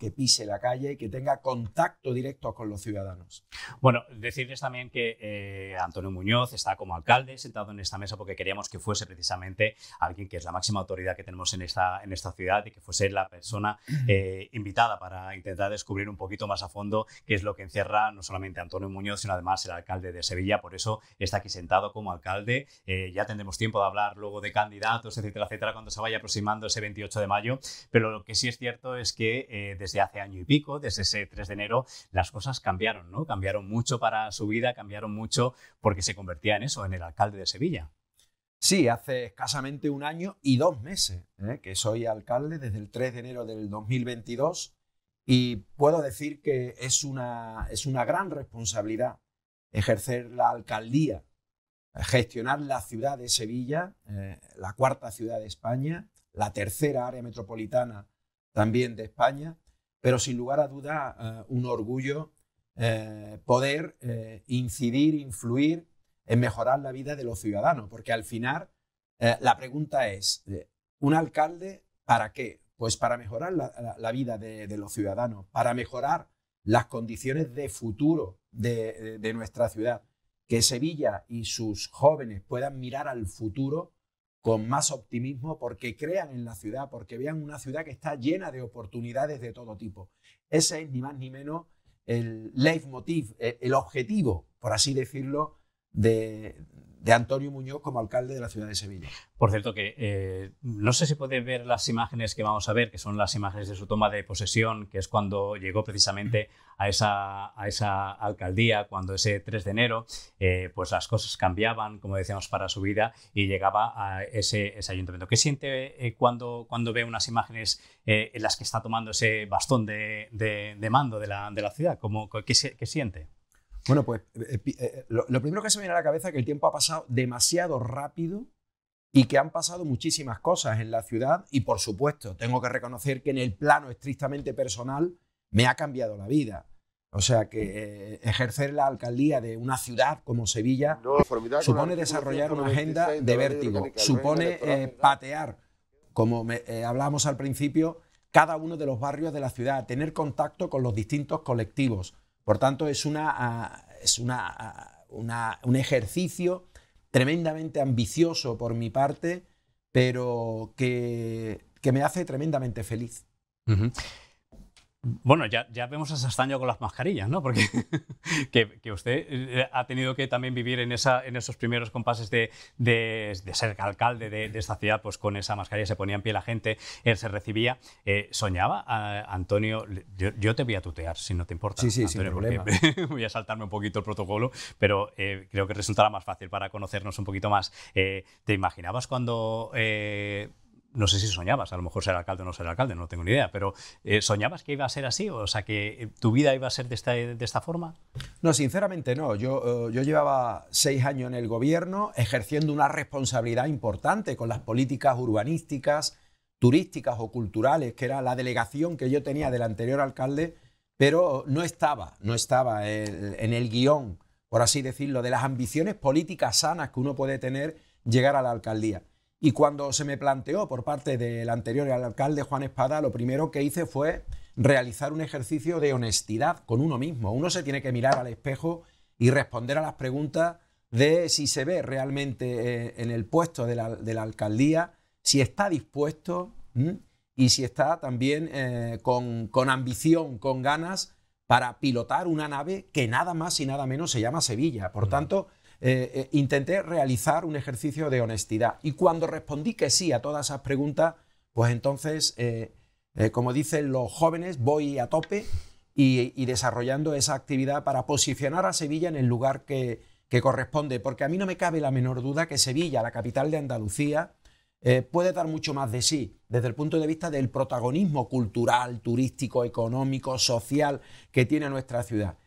que, pise la calle y que tenga contacto directo con los ciudadanos. Bueno, decirles también que eh, Antonio Muñoz está como alcalde sentado en esta mesa porque queríamos que fuese precisamente alguien que es la máxima autoridad que tenemos en esta, en esta ciudad y que fuese la persona eh, invitada para intentar descubrir un poquito más a fondo qué es lo que encierra no solamente Antonio Muñoz, sino además el alcalde de Sevilla. Por eso está aquí sentado como alcalde. Eh, ya tendremos tiempo de hablar luego de candidatos, etcétera, etcétera, cuando se vaya aproximando ese 28 de mayo. Pero lo que sí es cierto es que eh, desde hace año y pico, desde ese 3 de enero, las cosas cambiaron, ¿no? Cambiaron mucho para su vida, cambiaron mucho porque se convertía en eso, en el alcalde de Sevilla. Sí, hace escasamente un año y dos meses ¿eh? que soy alcalde desde el 3 de enero del 2022 y puedo decir que es una, es una gran responsabilidad ejercer la alcaldía, gestionar la ciudad de Sevilla, eh, la cuarta ciudad de España, la tercera área metropolitana también de España, pero sin lugar a duda eh, un orgullo eh, poder eh, incidir, influir en mejorar la vida de los ciudadanos, porque al final la pregunta es, ¿un alcalde para qué? Pues para mejorar la, vida de, los ciudadanos, para mejorar las condiciones de futuro de nuestra ciudad, que Sevilla y sus jóvenes puedan mirar al futuro con más optimismo porque crean en la ciudad, porque vean una ciudad que está llena de oportunidades de todo tipo. Ese es ni más ni menos el leitmotiv, e-, el objetivo, por así decirlo, de, de Antonio Muñoz como alcalde de la ciudad de Sevilla. Por cierto, que eh, no sé si pueden ver las imágenes que vamos a ver, que son las imágenes de su toma de posesión, que es cuando llegó precisamente a esa, a esa alcaldía, cuando ese 3 de enero, eh, pues las cosas cambiaban, como decíamos, para su vida y llegaba a ese, ese ayuntamiento. ¿Qué siente eh, cuando, cuando ve unas imágenes en las que está tomando ese bastón de, mando de la, ciudad? ¿Cómo, ¿Qué siente? Bueno, pues eh, eh, eh, lo, primero que se me viene a la cabeza es que el tiempo ha pasado demasiado rápido y que han pasado muchísimas cosas en la ciudad y por supuesto tengo que reconocer que en el plano estrictamente personal me ha cambiado la vida. O sea que ejercer la alcaldía de una ciudad como Sevilla supone desarrollar una agenda de vértigo, supone patear, como hablábamos al principio, cada uno de los barrios de la ciudad, tener contacto con los distintos colectivos por tanto, es, una, ah, es ah, un ejercicio tremendamente ambicioso por mi parte, pero que, me hace tremendamente feliz. Bueno, ya, ya, vemos a Sastaño con las mascarillas, ¿no? Porque que, usted eh, ha tenido que también vivir en, esa, en esos primeros compases de, ser alcalde de, esta ciudad, pues con esa mascarilla se ponía en pie la gente, él se recibía. Eh, ¿Soñaba, Antonio? Yo, te voy a tutear, si no te importa. Sí, sí, problema. Voy a saltarme un poquito el protocolo, pero eh, creo que resultará más fácil para conocernos un poquito más. ¿Te imaginabas cuando no sé si soñabas, a lo mejor ser alcalde o no ser alcalde, no tengo ni idea, pero eh, ¿soñabas que iba a ser así? O sea, que eh, tu vida iba a ser de esta, forma? No, sinceramente no. Yo, eh, yo llevaba seis años en el gobierno ejerciendo una responsabilidad importante con las políticas urbanísticas, turísticas o culturales, que era la delegación que yo tenía del anterior alcalde, pero no estaba, no estaba en el guión, por así decirlo, de las ambiciones políticas sanas que uno puede tener llegar a la alcaldía. Y cuando se me planteó por parte del anterior alcalde Juan Espada, lo primero que hice fue realizar un ejercicio de honestidad con uno mismo. Uno se tiene que mirar al espejo y responder a las preguntas de si se ve realmente eh, en el puesto de la, alcaldía, si está dispuesto y si está también eh, con, con, ambición, con ganas para pilotar una nave que nada más y nada menos se llama Sevilla. Por mm. tanto, eh, eh, intenté realizar un ejercicio de honestidad. Y cuando respondí que sí a todas esas preguntas, pues entonces, eh, como dicen los jóvenes, voy a tope y, desarrollando esa actividad para posicionar a Sevilla en el lugar que, corresponde. Porque a mí no me cabe la menor duda que Sevilla, la capital de Andalucía, puede dar mucho más de sí desde el punto de vista del protagonismo cultural, turístico, económico, social que tiene nuestra ciudad.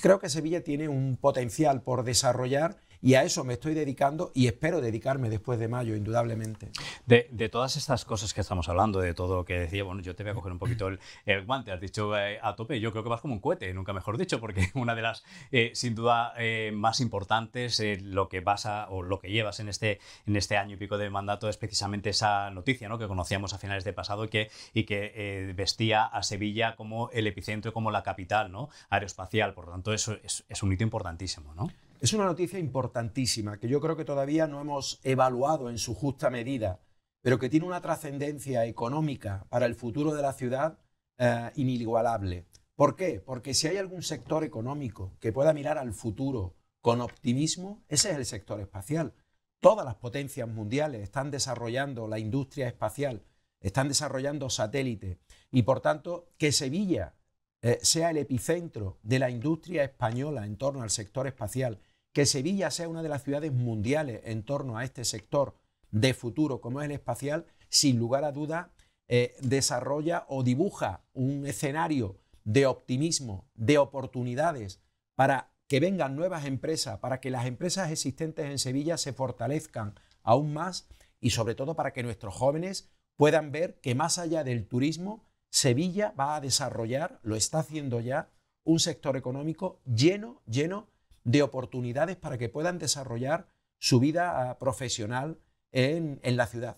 Creo que Sevilla tiene un potencial por desarrollar y a eso me estoy dedicando y espero dedicarme después de mayo, indudablemente. De, todas estas cosas que estamos hablando, de todo lo que decía, bueno, yo te voy a coger un poquito el, guante, has dicho eh, a tope, yo creo que vas como un cohete, nunca mejor dicho, porque una de las, eh, sin duda, eh, más importantes, lo que vas o lo que llevas en este, en este año y pico de mandato es precisamente esa noticia ¿no? que conocíamos a finales de pasado y que, y que vestía a Sevilla como el epicentro, como la capital ¿no? aeroespacial. Por lo tanto, eso es, es un hito importantísimo, ¿no? Es una noticia importantísima que yo creo que todavía no hemos evaluado en su justa medida, pero que tiene una trascendencia económica para el futuro de la ciudad eh, inigualable. ¿Por qué? Porque si hay algún sector económico que pueda mirar al futuro con optimismo, ese es el sector espacial. Todas las potencias mundiales están desarrollando la industria espacial, están desarrollando satélites y por tanto que Sevilla eh, sea el epicentro de la industria española en torno al sector espacial que Sevilla sea una de las ciudades mundiales en torno a este sector de futuro como es el espacial, sin lugar a duda eh, desarrolla o dibuja un escenario de optimismo, de oportunidades para que vengan nuevas empresas, para que las empresas existentes en Sevilla se fortalezcan aún más y sobre todo para que nuestros jóvenes puedan ver que más allá del turismo, Sevilla va a desarrollar, lo está haciendo ya, un sector económico lleno, lleno de oportunidades para que puedan desarrollar su vida ah, profesional en, la ciudad.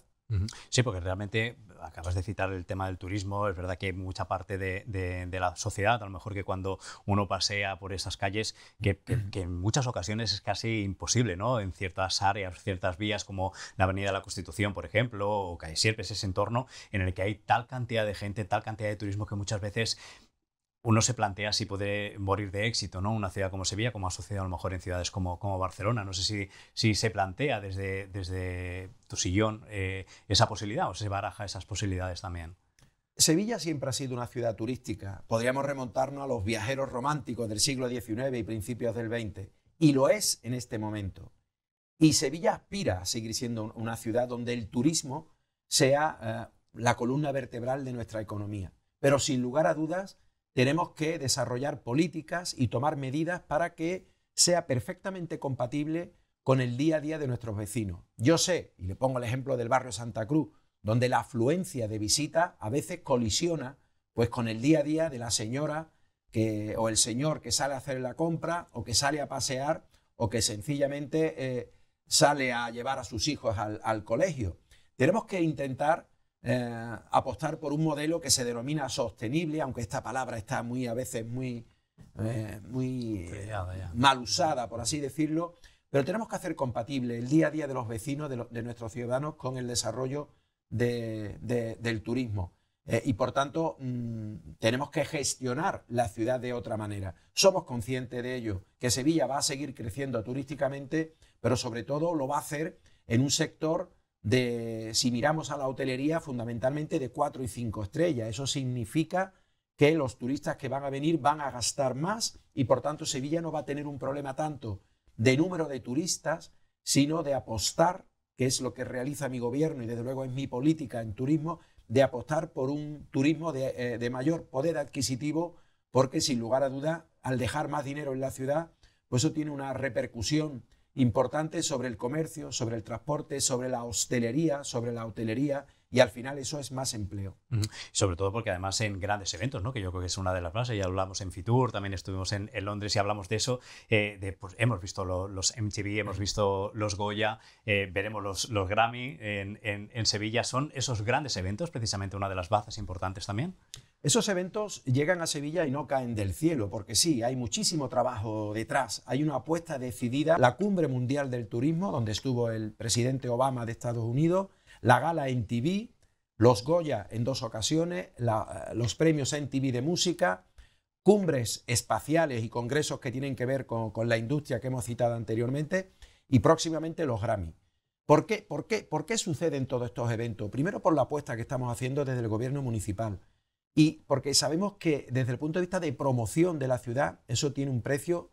Sí, porque realmente acabas de citar el tema del turismo, es verdad que hay mucha parte de, la sociedad, a lo mejor que cuando uno pasea por esas calles, que, en muchas ocasiones es casi imposible, ¿no? En ciertas áreas, ciertas vías, como la Avenida de la Constitución, por ejemplo, o Calle Sierpes, ese entorno en el que hay tal cantidad de gente, tal cantidad de turismo que muchas veces uno se plantea si puede morir de éxito, ¿no? Una ciudad como Sevilla, como ha sucedido a lo mejor en ciudades como, Barcelona. No sé si, se plantea desde, desde tu sillón eh, esa posibilidad o se baraja esas posibilidades también. Sevilla siempre ha sido una ciudad turística. Podríamos remontarnos a los viajeros románticos del siglo XIX y principios del XX. Y lo es en este momento. Y Sevilla aspira a seguir siendo una ciudad donde el turismo sea eh, la columna vertebral de nuestra economía. Pero sin lugar a dudas, tenemos que desarrollar políticas y tomar medidas para que sea perfectamente compatible con el día a día de nuestros vecinos. Yo sé, y le pongo el ejemplo del barrio Santa Cruz, donde la afluencia de visitas a veces colisiona pues con el día a día de la señora que, o el señor que sale a hacer la compra o que sale a pasear o que sencillamente eh, sale a llevar a sus hijos al colegio. Tenemos que intentar eh, apostar por un modelo que se denomina sostenible, aunque esta palabra está muy a veces muy, eh, muy mal usada, por así decirlo, pero tenemos que hacer compatible el día a día de los vecinos, de, nuestros ciudadanos, con el desarrollo del turismo. Eh, y por tanto, mm, tenemos que gestionar la ciudad de otra manera. Somos conscientes de ello, que Sevilla va a seguir creciendo turísticamente, pero sobre todo lo va a hacer en un sector de, si miramos a la hotelería, fundamentalmente de 4 y 5 estrellas. Eso significa que los turistas que van a venir van a gastar más y por tanto Sevilla no va a tener un problema tanto de número de turistas, sino de apostar, que es lo que realiza mi gobierno y desde luego es mi política en turismo, de apostar por un turismo de, eh, de mayor poder adquisitivo, porque sin lugar a duda, al dejar más dinero en la ciudad, pues eso tiene una repercusión importantes sobre el comercio, sobre el transporte, sobre la hostelería, sobre la hotelería, y al final eso es más empleo. Sobre todo porque además en grandes eventos, ¿no? que yo creo que es una de las bases, ya hablamos en Fitur, también estuvimos en, Londres y hablamos de eso, eh, pues, hemos visto los MTV, hemos visto los Goya, eh, veremos los, Grammy en, Sevilla, son esos grandes eventos precisamente una de las bases importantes también. Esos eventos llegan a Sevilla y no caen del cielo, porque sí, hay muchísimo trabajo detrás, hay una apuesta decidida, la Cumbre Mundial del Turismo, donde estuvo el presidente Obama de Estados Unidos, la gala en TV, los Goya en dos ocasiones, eh, los premios en TV de música, cumbres espaciales y congresos que tienen que ver con, la industria que hemos citado anteriormente, y próximamente los Grammy. ¿Por qué? ¿Por qué? ¿Por qué suceden todos estos eventos? Primero por la apuesta que estamos haciendo desde el gobierno municipal y porque sabemos que desde el punto de vista de promoción de la ciudad, eso tiene un precio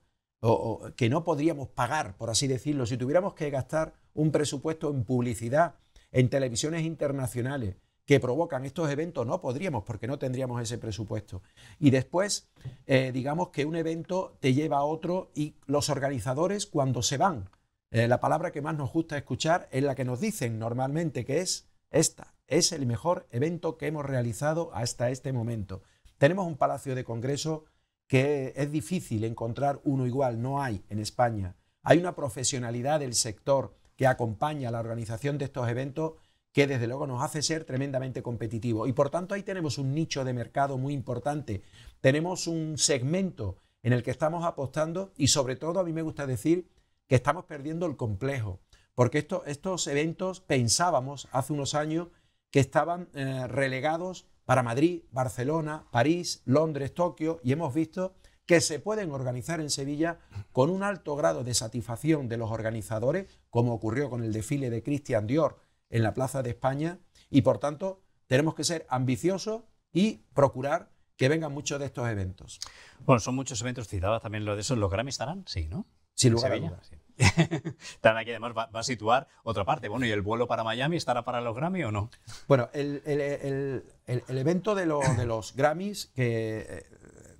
que no podríamos pagar, por así decirlo. Si tuviéramos que gastar un presupuesto en publicidad, en televisiones internacionales que provocan estos eventos, no podríamos porque no tendríamos ese presupuesto. Y después, eh, digamos que un evento te lleva a otro y los organizadores cuando se van, eh, la palabra que más nos gusta escuchar es la que nos dicen normalmente, que es esta, es el mejor evento que hemos realizado hasta este momento. Tenemos un palacio de congreso que es difícil encontrar uno igual, no hay en España. Hay una profesionalidad del sector que acompaña la organización de estos eventos que desde luego nos hace ser tremendamente competitivos. Y por tanto ahí tenemos un nicho de mercado muy importante. Tenemos un segmento en el que estamos apostando y sobre todo a mí me gusta decir que estamos perdiendo el complejo, porque estos eventos pensábamos hace unos años que estaban eh, relegados para Madrid, Barcelona, París, Londres, Tokio, y hemos visto que se pueden organizar en Sevilla con un alto grado de satisfacción de los organizadores, como ocurrió con el desfile de Christian Dior en la Plaza de España, y por tanto tenemos que ser ambiciosos y procurar que vengan muchos de estos eventos. Bueno, son muchos eventos, citados también lo de esos, los Grammy estarán, sí, ¿no? Sin lugar a están aquí además va, a situar otra parte. Bueno, ¿y el vuelo para Miami estará para los Grammy o no? Bueno, el, evento de, los Grammys, que eh,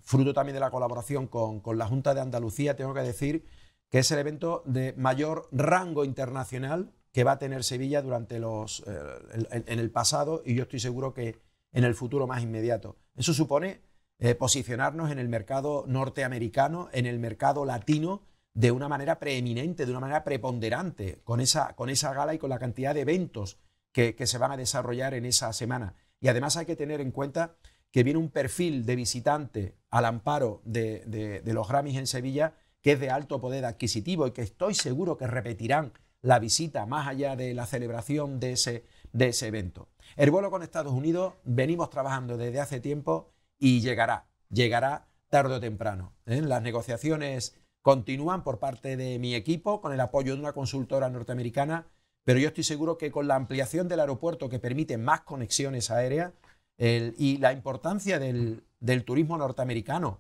fruto también de la colaboración con, la Junta de Andalucía, tengo que decir que es el evento de mayor rango internacional que va a tener Sevilla durante los, eh, en, el pasado y yo estoy seguro que en el futuro más inmediato. Eso supone eh, posicionarnos en el mercado norteamericano, en el mercado latino de una manera preeminente, de una manera preponderante, con esa, con esa gala y con la cantidad de eventos que, se van a desarrollar en esa semana. Y además hay que tener en cuenta que viene un perfil de visitante al amparo de, los Grammys en Sevilla que es de alto poder adquisitivo y que estoy seguro que repetirán la visita más allá de la celebración de ese, de ese evento. El vuelo con Estados Unidos venimos trabajando desde hace tiempo y llegará, llegará tarde o temprano. ¿eh? Las negociaciones continúan por parte de mi equipo con el apoyo de una consultora norteamericana, pero yo estoy seguro que con la ampliación del aeropuerto que permite más conexiones aéreas y la importancia del, turismo norteamericano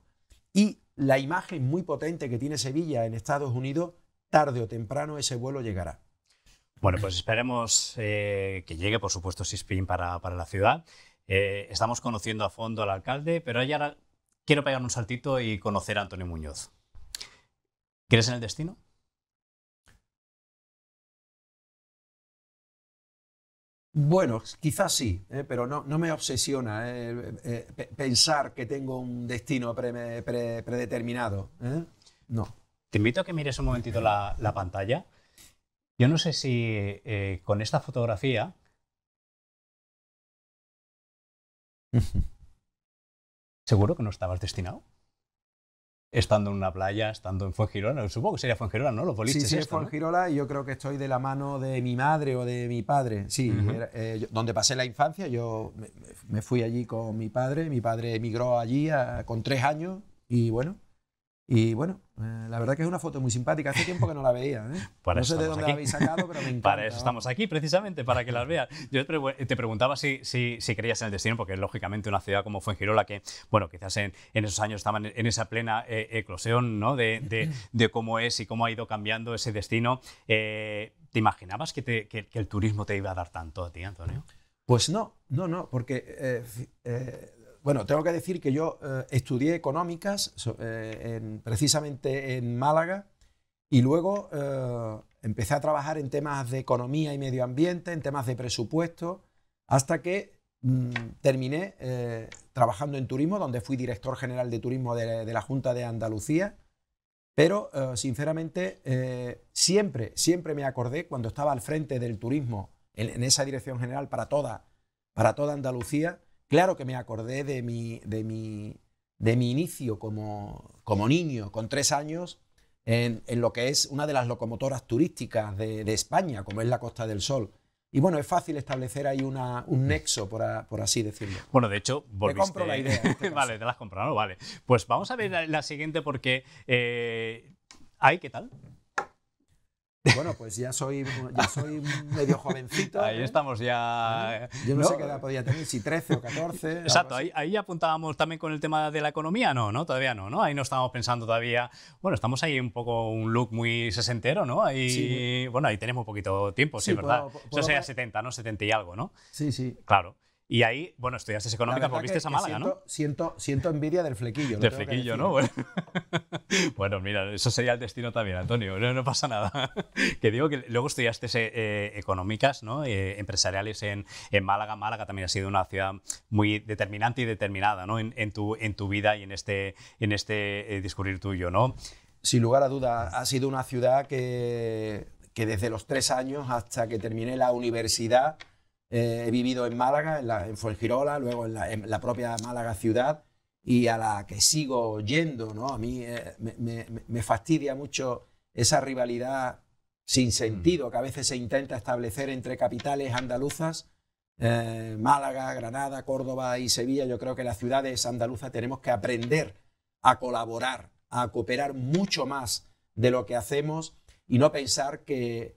y la imagen muy potente que tiene Sevilla en Estados Unidos, tarde o temprano ese vuelo llegará. Bueno, pues esperemos eh, que llegue, por supuesto, Sispin para, para la ciudad. Eh, estamos conociendo a fondo al alcalde, pero ahora quiero pegar un saltito y conocer a Antonio Muñoz. ¿Crees en el destino? Bueno, quizás sí, eh, pero no, me obsesiona eh, eh, pensar que tengo un destino predeterminado. No. Te invito a que mires un momentito la, la pantalla. Yo no sé si con esta fotografía... ¿Seguro que no estabas destinado? estando en una playa, estando en Fuengirola. Supongo que sería Fuengirola, ¿no? Los boliches. Sí, sí, y yo creo que estoy de la mano de mi madre o de mi padre. Sí, eh, donde pasé la infancia, yo me, fui allí con mi padre. Mi padre emigró allí con tres años y bueno, y bueno, eh, la verdad que es una foto muy simpática. Hace tiempo que no la veía. ¿eh? no sé de dónde la habéis sacado, pero me encanta. Para eso estamos aquí, precisamente, para que las veas. Yo te preguntaba si, si, si creías en el destino, porque lógicamente una ciudad como fue en Fuengirola, que bueno, quizás en, en esos años estaban en esa plena eh, eclosión ¿no? de, cómo es y cómo ha ido cambiando ese destino. ¿Te imaginabas que, que, el turismo te iba a dar tanto a ti, Antonio? Pues no, no, no, porque bueno, tengo que decir que yo eh, estudié económicas eh, precisamente en Málaga y luego eh, empecé a trabajar en temas de economía y medio ambiente, en temas de presupuesto, hasta que mm, terminé trabajando en turismo, donde fui director general de turismo de, la Junta de Andalucía. Pero, sinceramente, siempre, siempre me acordé cuando estaba al frente del turismo, en, en esa dirección general para toda, para toda Andalucía, Claro que me acordé de mi, de mi, de mi inicio como, niño, con tres años, en, lo que es una de las locomotoras turísticas de, España, como es la Costa del Sol. Y bueno, es fácil establecer ahí una, un nexo, por, así decirlo. Bueno, de hecho, volviste... Te compro la idea. Este vale, te la has comprado, vale. Pues vamos a ver la, siguiente porque... Eh... Ay, ¿qué tal? Bueno, pues ya soy, medio jovencito. Ahí ¿eh? estamos ya. Yo no, sé qué edad podía tener, si 13 o 14. Exacto, ahí, ahí, apuntábamos también con el tema de la economía, no, no, todavía no, ¿no? Ahí no estábamos pensando todavía. Bueno, estamos ahí un poco un look muy sesentero, ¿no? Ahí, Bueno, ahí tenemos poquito tiempo, sí, ¿verdad? Eso sería 70, ¿no? 70 y algo, ¿no? Sí, sí. Claro. Y ahí, bueno, estudiaste económica porque viste a Málaga, siento, ¿no? Siento, siento envidia del flequillo. Del flequillo, ¿no? Bueno. mira, eso sería el destino también, Antonio. No, no pasa nada. que digo que luego estudiaste eh, eh, económicas, ¿no? Eh, empresariales en, en, Málaga. Málaga también ha sido una ciudad muy determinante y determinada, ¿no? En, en tu, en tu vida y en este, en este discurrir tuyo, ¿no? Sin lugar a duda, ha sido una ciudad que, que desde los tres años hasta que terminé la universidad eh, he vivido en Málaga, en, la, Fuengirola, luego en la, propia Málaga ciudad y a la que sigo yendo, ¿no? A mí eh, me, fastidia mucho esa rivalidad sin mm. sentido que a veces se intenta establecer entre capitales andaluzas, eh, Málaga, Granada, Córdoba y Sevilla. Yo creo que las ciudades andaluzas tenemos que aprender a colaborar, a cooperar mucho más de lo que hacemos y no pensar que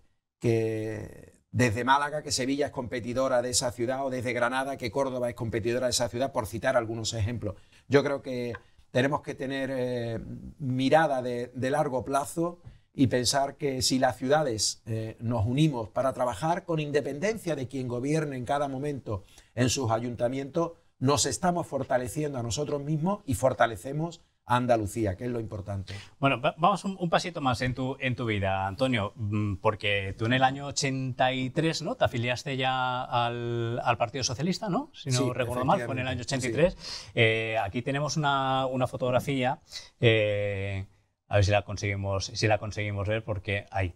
desde Málaga, que Sevilla es competidora de esa ciudad, o desde Granada, que Córdoba es competidora de esa ciudad, por citar algunos ejemplos. Yo creo que tenemos que tener eh, mirada de, largo plazo y pensar que si las ciudades eh, nos unimos para trabajar con independencia de quien gobierne en cada momento en sus ayuntamientos, nos estamos fortaleciendo a nosotros mismos y fortalecemos Andalucía, que es lo importante. Bueno, vamos un, pasito más en tu, en tu vida, Antonio, mm, porque tú en el año 83, ¿no? Te afiliaste ya al, al Partido Socialista, ¿no? Si no recuerdo mal, fue en el año 83. Eh, aquí tenemos una, una fotografía, eh, a ver si la, conseguimos, si la conseguimos ver, porque ahí,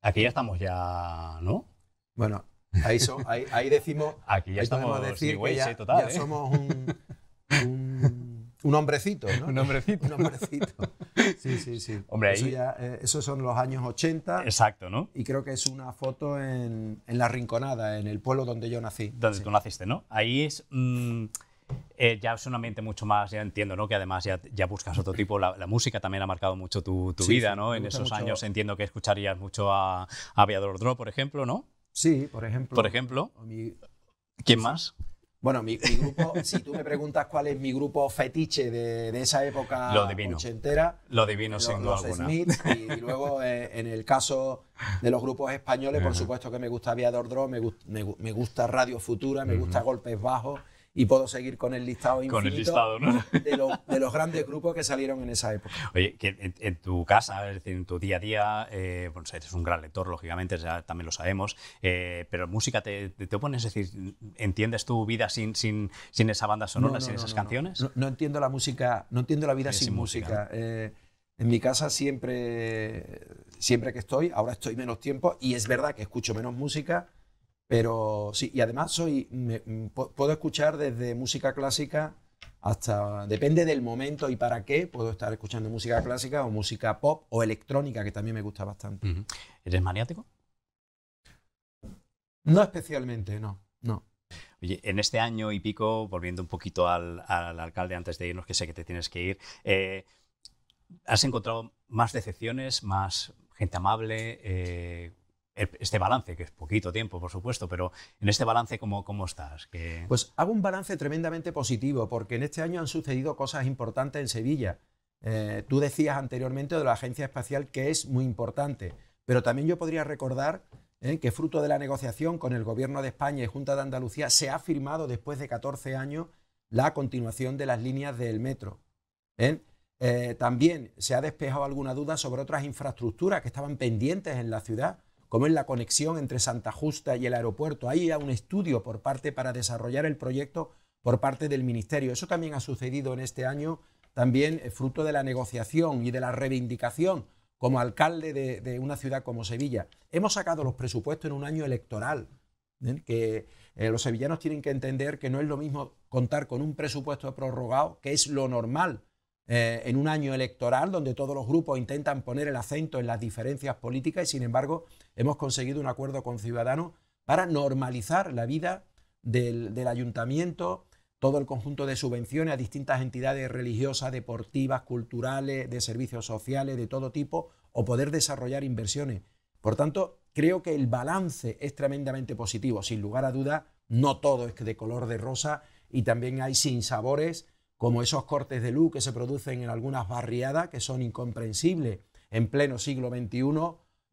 aquí ya estamos ya, ¿no? Bueno, ahí, ahí, ahí, decimos, aquí ya estamos decir que ya, total, ya ¿eh? somos un un hombrecito, ¿no? un hombrecito. un hombrecito. Sí, sí, sí. Hombre, ahí... ya, eh, son los años 80. Exacto, ¿no? Y creo que es una foto en, La Rinconada, en el pueblo donde yo nací. Donde tú naciste, ¿no? Ahí es... Mm, eh, ya es un ambiente mucho más, ya entiendo, ¿no? Que además ya, buscas otro tipo, la, música también ha marcado mucho tu, vida, ¿no? En esos años entiendo que escucharías mucho a, Aviador Dro, por ejemplo, ¿no? Sí, por ejemplo. Por ejemplo. ¿Quién más? Bueno, mi, grupo, si tú me preguntas cuál es mi grupo fetiche de, esa época lo divino. lo divino sin los alguna. y, luego eh, en el caso de los grupos españoles, por supuesto que me gusta Viador Dro, me, gusta Radio Futura, me gusta Golpes Bajos, y puedo seguir con el listado infinito de, los grandes grupos que salieron en esa época. Oye, que en, tu casa, en tu día a día, eh, pues eres un gran lector, lógicamente, ya también lo sabemos, eh, pero música te, te, decir, ¿entiendes tu vida sin, sin, sin esa banda sonora, sin esas canciones? No, entiendo la música, no entiendo la vida sin, música. Eh, en mi casa siempre, siempre que estoy, ahora estoy menos tiempo y es verdad que escucho menos música, pero sí, y además soy, mm, puedo escuchar desde música clásica hasta, depende del momento y para qué, puedo estar escuchando música clásica o música pop o electrónica, que también me gusta bastante. ¿Eres maniático? No especialmente, no, no. Oye, en este año y pico, volviendo un poquito al, alcalde antes de irnos, que sé que te tienes que ir, eh, ¿has encontrado más decepciones, más gente amable? Eh, eh, este balance, que es poquito tiempo, por supuesto, pero en este balance, ¿cómo, estás? Pues hago un balance tremendamente positivo, porque en este año han sucedido cosas importantes en Sevilla. Eh, tú decías anteriormente de la agencia espacial que es muy importante, pero también yo podría recordar eh, que fruto de la negociación con el Gobierno de España y Junta de Andalucía se ha firmado después de 14 años la continuación de las líneas del metro. también se ha despejado alguna duda sobre otras infraestructuras que estaban pendientes en la ciudad como es la conexión entre Santa Justa y el aeropuerto. Ahí Hay un estudio por parte para desarrollar el proyecto por parte del Ministerio. Eso también ha sucedido en este año, también eh, fruto de la negociación y de la reivindicación como alcalde de, una ciudad como Sevilla. Hemos sacado los presupuestos en un año electoral, ¿eh? que eh, los sevillanos tienen que entender que no es lo mismo contar con un presupuesto prorrogado, que es lo normal, eh, en un año electoral donde todos los grupos intentan poner el acento en las diferencias políticas y sin embargo hemos conseguido un acuerdo con Ciudadanos para normalizar la vida del, del ayuntamiento, todo el conjunto de subvenciones a distintas entidades religiosas, deportivas, culturales, de servicios sociales, de todo tipo, o poder desarrollar inversiones. Por tanto, creo que el balance es tremendamente positivo. Sin lugar a duda, no todo es de color de rosa y también hay sinsabores como esos cortes de luz que se producen en algunas barriadas que son incomprensibles en pleno siglo XXI.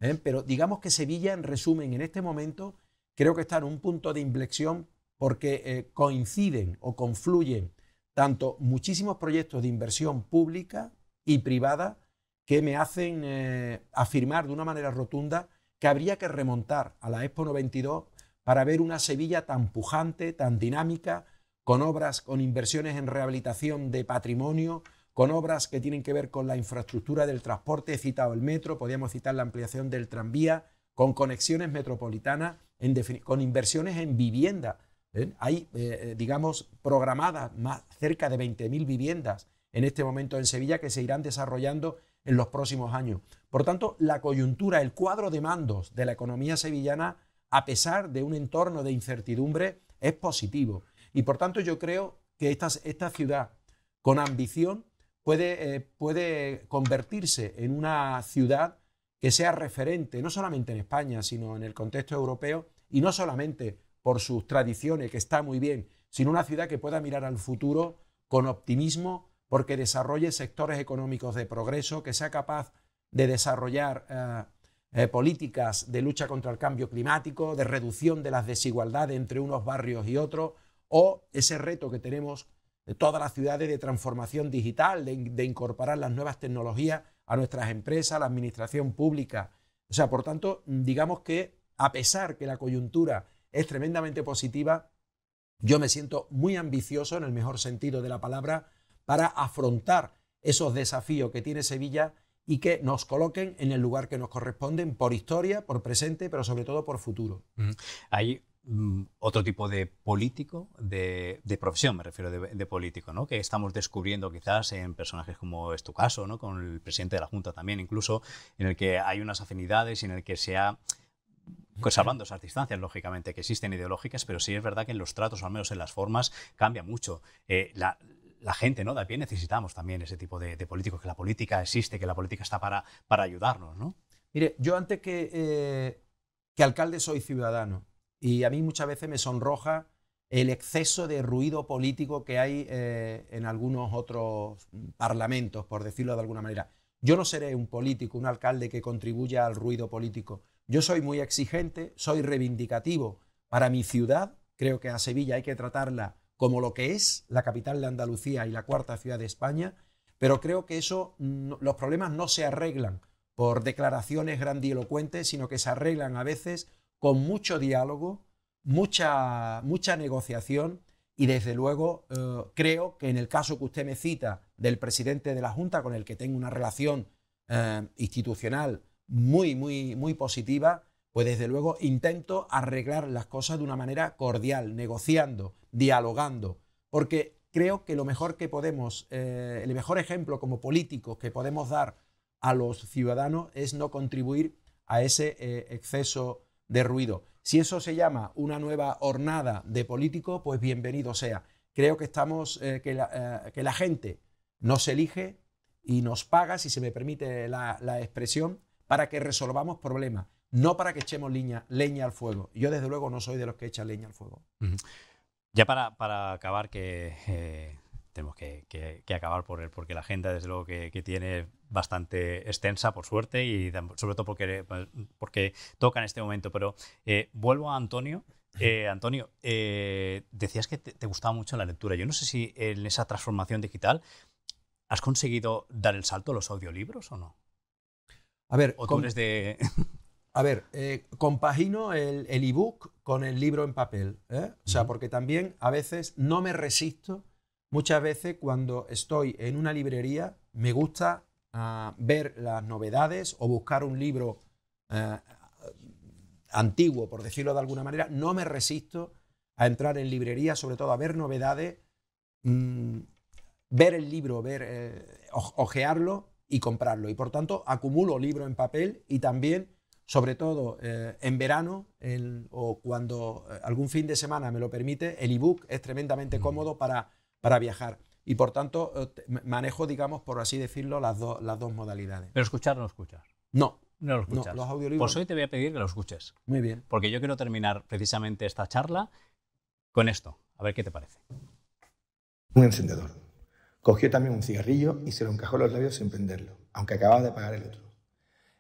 ¿eh? Pero digamos que Sevilla, en resumen, en este momento creo que está en un punto de inflexión porque eh, coinciden o confluyen tanto muchísimos proyectos de inversión pública y privada que me hacen eh, afirmar de una manera rotunda que habría que remontar a la Expo 92 para ver una Sevilla tan pujante, tan dinámica, con obras, con inversiones en rehabilitación de patrimonio, con obras que tienen que ver con la infraestructura del transporte, he citado el metro, podríamos citar la ampliación del tranvía, con conexiones metropolitanas, con inversiones en vivienda. ¿Eh? Hay, eh, eh, digamos, programadas más cerca de 20.000 viviendas en este momento en Sevilla que se irán desarrollando en los próximos años. Por tanto, la coyuntura, el cuadro de mandos de la economía sevillana, a pesar de un entorno de incertidumbre, es positivo. Y por tanto yo creo que esta, ciudad con ambición eh, puede, convertirse en una ciudad que sea referente, no solamente en España, sino en el contexto europeo, y no solamente por sus tradiciones, que está muy bien, sino una ciudad que pueda mirar al futuro con optimismo, porque desarrolle sectores económicos de progreso, que sea capaz de desarrollar eh, eh, políticas de lucha contra el cambio climático, de reducción de las desigualdades entre unos barrios y otros, o ese reto que tenemos de todas las ciudades de transformación digital, de, incorporar las nuevas tecnologías a nuestras empresas, a la administración pública. O sea, por tanto, digamos que a pesar que la coyuntura es tremendamente positiva, yo me siento muy ambicioso en el mejor sentido de la palabra para afrontar esos desafíos que tiene Sevilla y que nos coloquen en el lugar que nos corresponden por historia, por presente, pero sobre todo por futuro. Mm, otro tipo de político, de, profesión, me refiero de, político, ¿no? que estamos descubriendo quizás en personajes como es tu caso, ¿no? con el presidente de la Junta también, incluso, en el que hay unas afinidades y en el que se ha conservando pues, esas distancias, lógicamente, que existen ideológicas, pero sí es verdad que en los tratos, o al menos en las formas, cambia mucho. Eh, la, gente, ¿no? De necesitamos también ese tipo de, de, políticos, que la política existe, que la política está para, para ayudarnos, ¿no? Mire, yo antes que, eh, que alcalde soy ciudadano. Y a mí muchas veces me sonroja el exceso de ruido político que hay eh, en algunos otros parlamentos, por decirlo de alguna manera. Yo no seré un político, un alcalde que contribuya al ruido político. Yo soy muy exigente, soy reivindicativo para mi ciudad. Creo que a Sevilla hay que tratarla como lo que es la capital de Andalucía y la cuarta ciudad de España, pero creo que eso, los problemas no se arreglan por declaraciones grandilocuentes, sino que se arreglan a veces con mucho diálogo, mucha, mucha negociación y desde luego eh, creo que en el caso que usted me cita del presidente de la Junta, con el que tengo una relación eh, institucional muy, muy, muy positiva, pues desde luego intento arreglar las cosas de una manera cordial, negociando, dialogando, porque creo que lo mejor que podemos, eh, el mejor ejemplo como políticos que podemos dar a los ciudadanos es no contribuir a ese exceso de ruido. Si eso se llama una nueva hornada de político, pues bienvenido sea. Creo que estamos, eh, que, la, eh, que, la, gente nos elige y nos paga, si se me permite la, expresión, para que resolvamos problemas, no para que echemos leña, al fuego. Yo desde luego no soy de los que echan leña al fuego. Ya para, para acabar, que eh, tenemos que, acabar por él, porque la gente desde luego que, tiene bastante extensa, por suerte, y sobre todo pues, porque, toca en este momento. Pero eh, vuelvo a Antonio. Eh, Antonio, eh, decías que te, gustaba mucho la lectura. Yo no sé si en esa transformación digital has conseguido dar el salto a los audiolibros o no. A ver, de... a ver compagino el ebook con el libro en papel. O sea, porque también a veces no me resisto. Muchas veces cuando estoy en una librería me gusta a ver las novedades o buscar un libro eh, antiguo, por decirlo de alguna manera, no me resisto a entrar en librería sobre todo a ver novedades, mm, ver el libro, ver, eh, ojearlo y comprarlo. Y por tanto, acumulo libro en papel y también, sobre todo eh, en verano o cuando algún fin de semana me lo permite, el ebook es tremendamente cómodo para, para viajar y por tanto eh, manejo, digamos, por así decirlo, las, dos modalidades. Pero escuchar no escuchar. No. No lo escuchas. No, los Pues hoy te voy a pedir que lo escuches. Muy bien. Porque yo quiero terminar precisamente esta charla con esto. A ver qué te parece. Un encendedor. Cogió también un cigarrillo y se lo encajó en los labios sin prenderlo, aunque acababa de apagar el otro.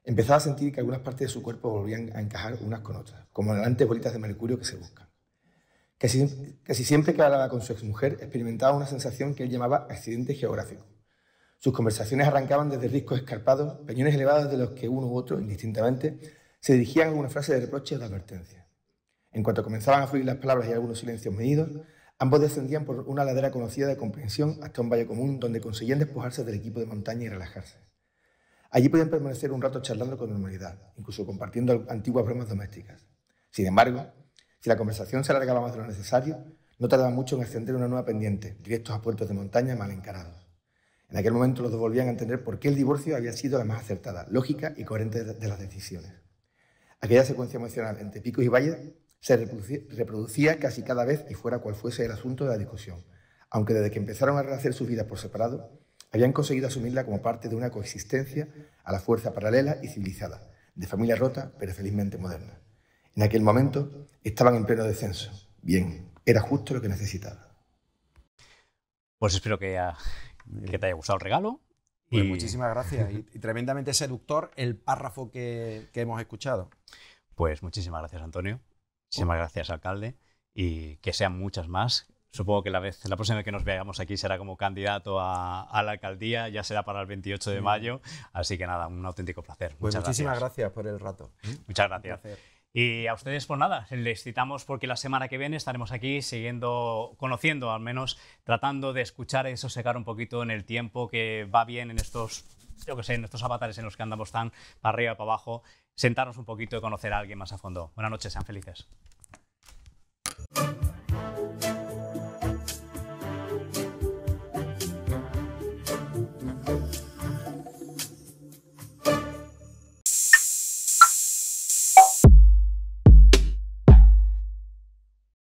Empezaba a sentir que algunas partes de su cuerpo volvían a encajar unas con otras, como antes bolitas de mercurio que se buscan que si, siempre que hablaba con su exmujer experimentaba una sensación que él llamaba accidente geográfico. Sus conversaciones arrancaban desde riscos escarpados, peñones elevados de los que uno u otro, indistintamente, se dirigían a una frase de reproche o de advertencia. En cuanto comenzaban a fluir las palabras y algunos silencios medidos, ambos descendían por una ladera conocida de comprensión hasta un valle común donde conseguían despojarse del equipo de montaña y relajarse. Allí podían permanecer un rato charlando con normalidad, incluso compartiendo antiguas bromas domésticas. Sin embargo, si la conversación se alargaba más de lo necesario, no tardaba mucho en ascender una nueva pendiente, directos a puertos de montaña mal encarados. En aquel momento los dos volvían a entender por qué el divorcio había sido la más acertada, lógica y coherente de las decisiones. Aquella secuencia emocional entre picos y valles se reproducía casi cada vez y fuera cual fuese el asunto de la discusión, aunque desde que empezaron a rehacer sus vidas por separado, habían conseguido asumirla como parte de una coexistencia a la fuerza paralela y civilizada, de familia rota pero felizmente moderna. En aquel momento estaban en pleno descenso. Bien, era justo lo que necesitaba. Pues espero que, que te haya gustado el regalo. Pues muchísimas gracias. Y, tremendamente seductor el párrafo que, hemos escuchado. Pues muchísimas gracias, Antonio. Muchísimas gracias, alcalde. Y que sean muchas más. Supongo que la, vez, la próxima vez que nos veamos aquí será como candidato a, la alcaldía, ya será para el 28 de mayo. Así que nada, un auténtico placer. Pues muchísimas gracias. gracias por el rato. Muchas gracias. Y a ustedes, pues nada, les citamos porque la semana que viene estaremos aquí siguiendo, conociendo, al menos tratando de escuchar eso, secar un poquito en el tiempo que va bien en estos, yo que sé, en estos avatares en los que andamos tan para arriba, y para abajo, sentarnos un poquito y conocer a alguien más a fondo. Buenas noches, sean felices.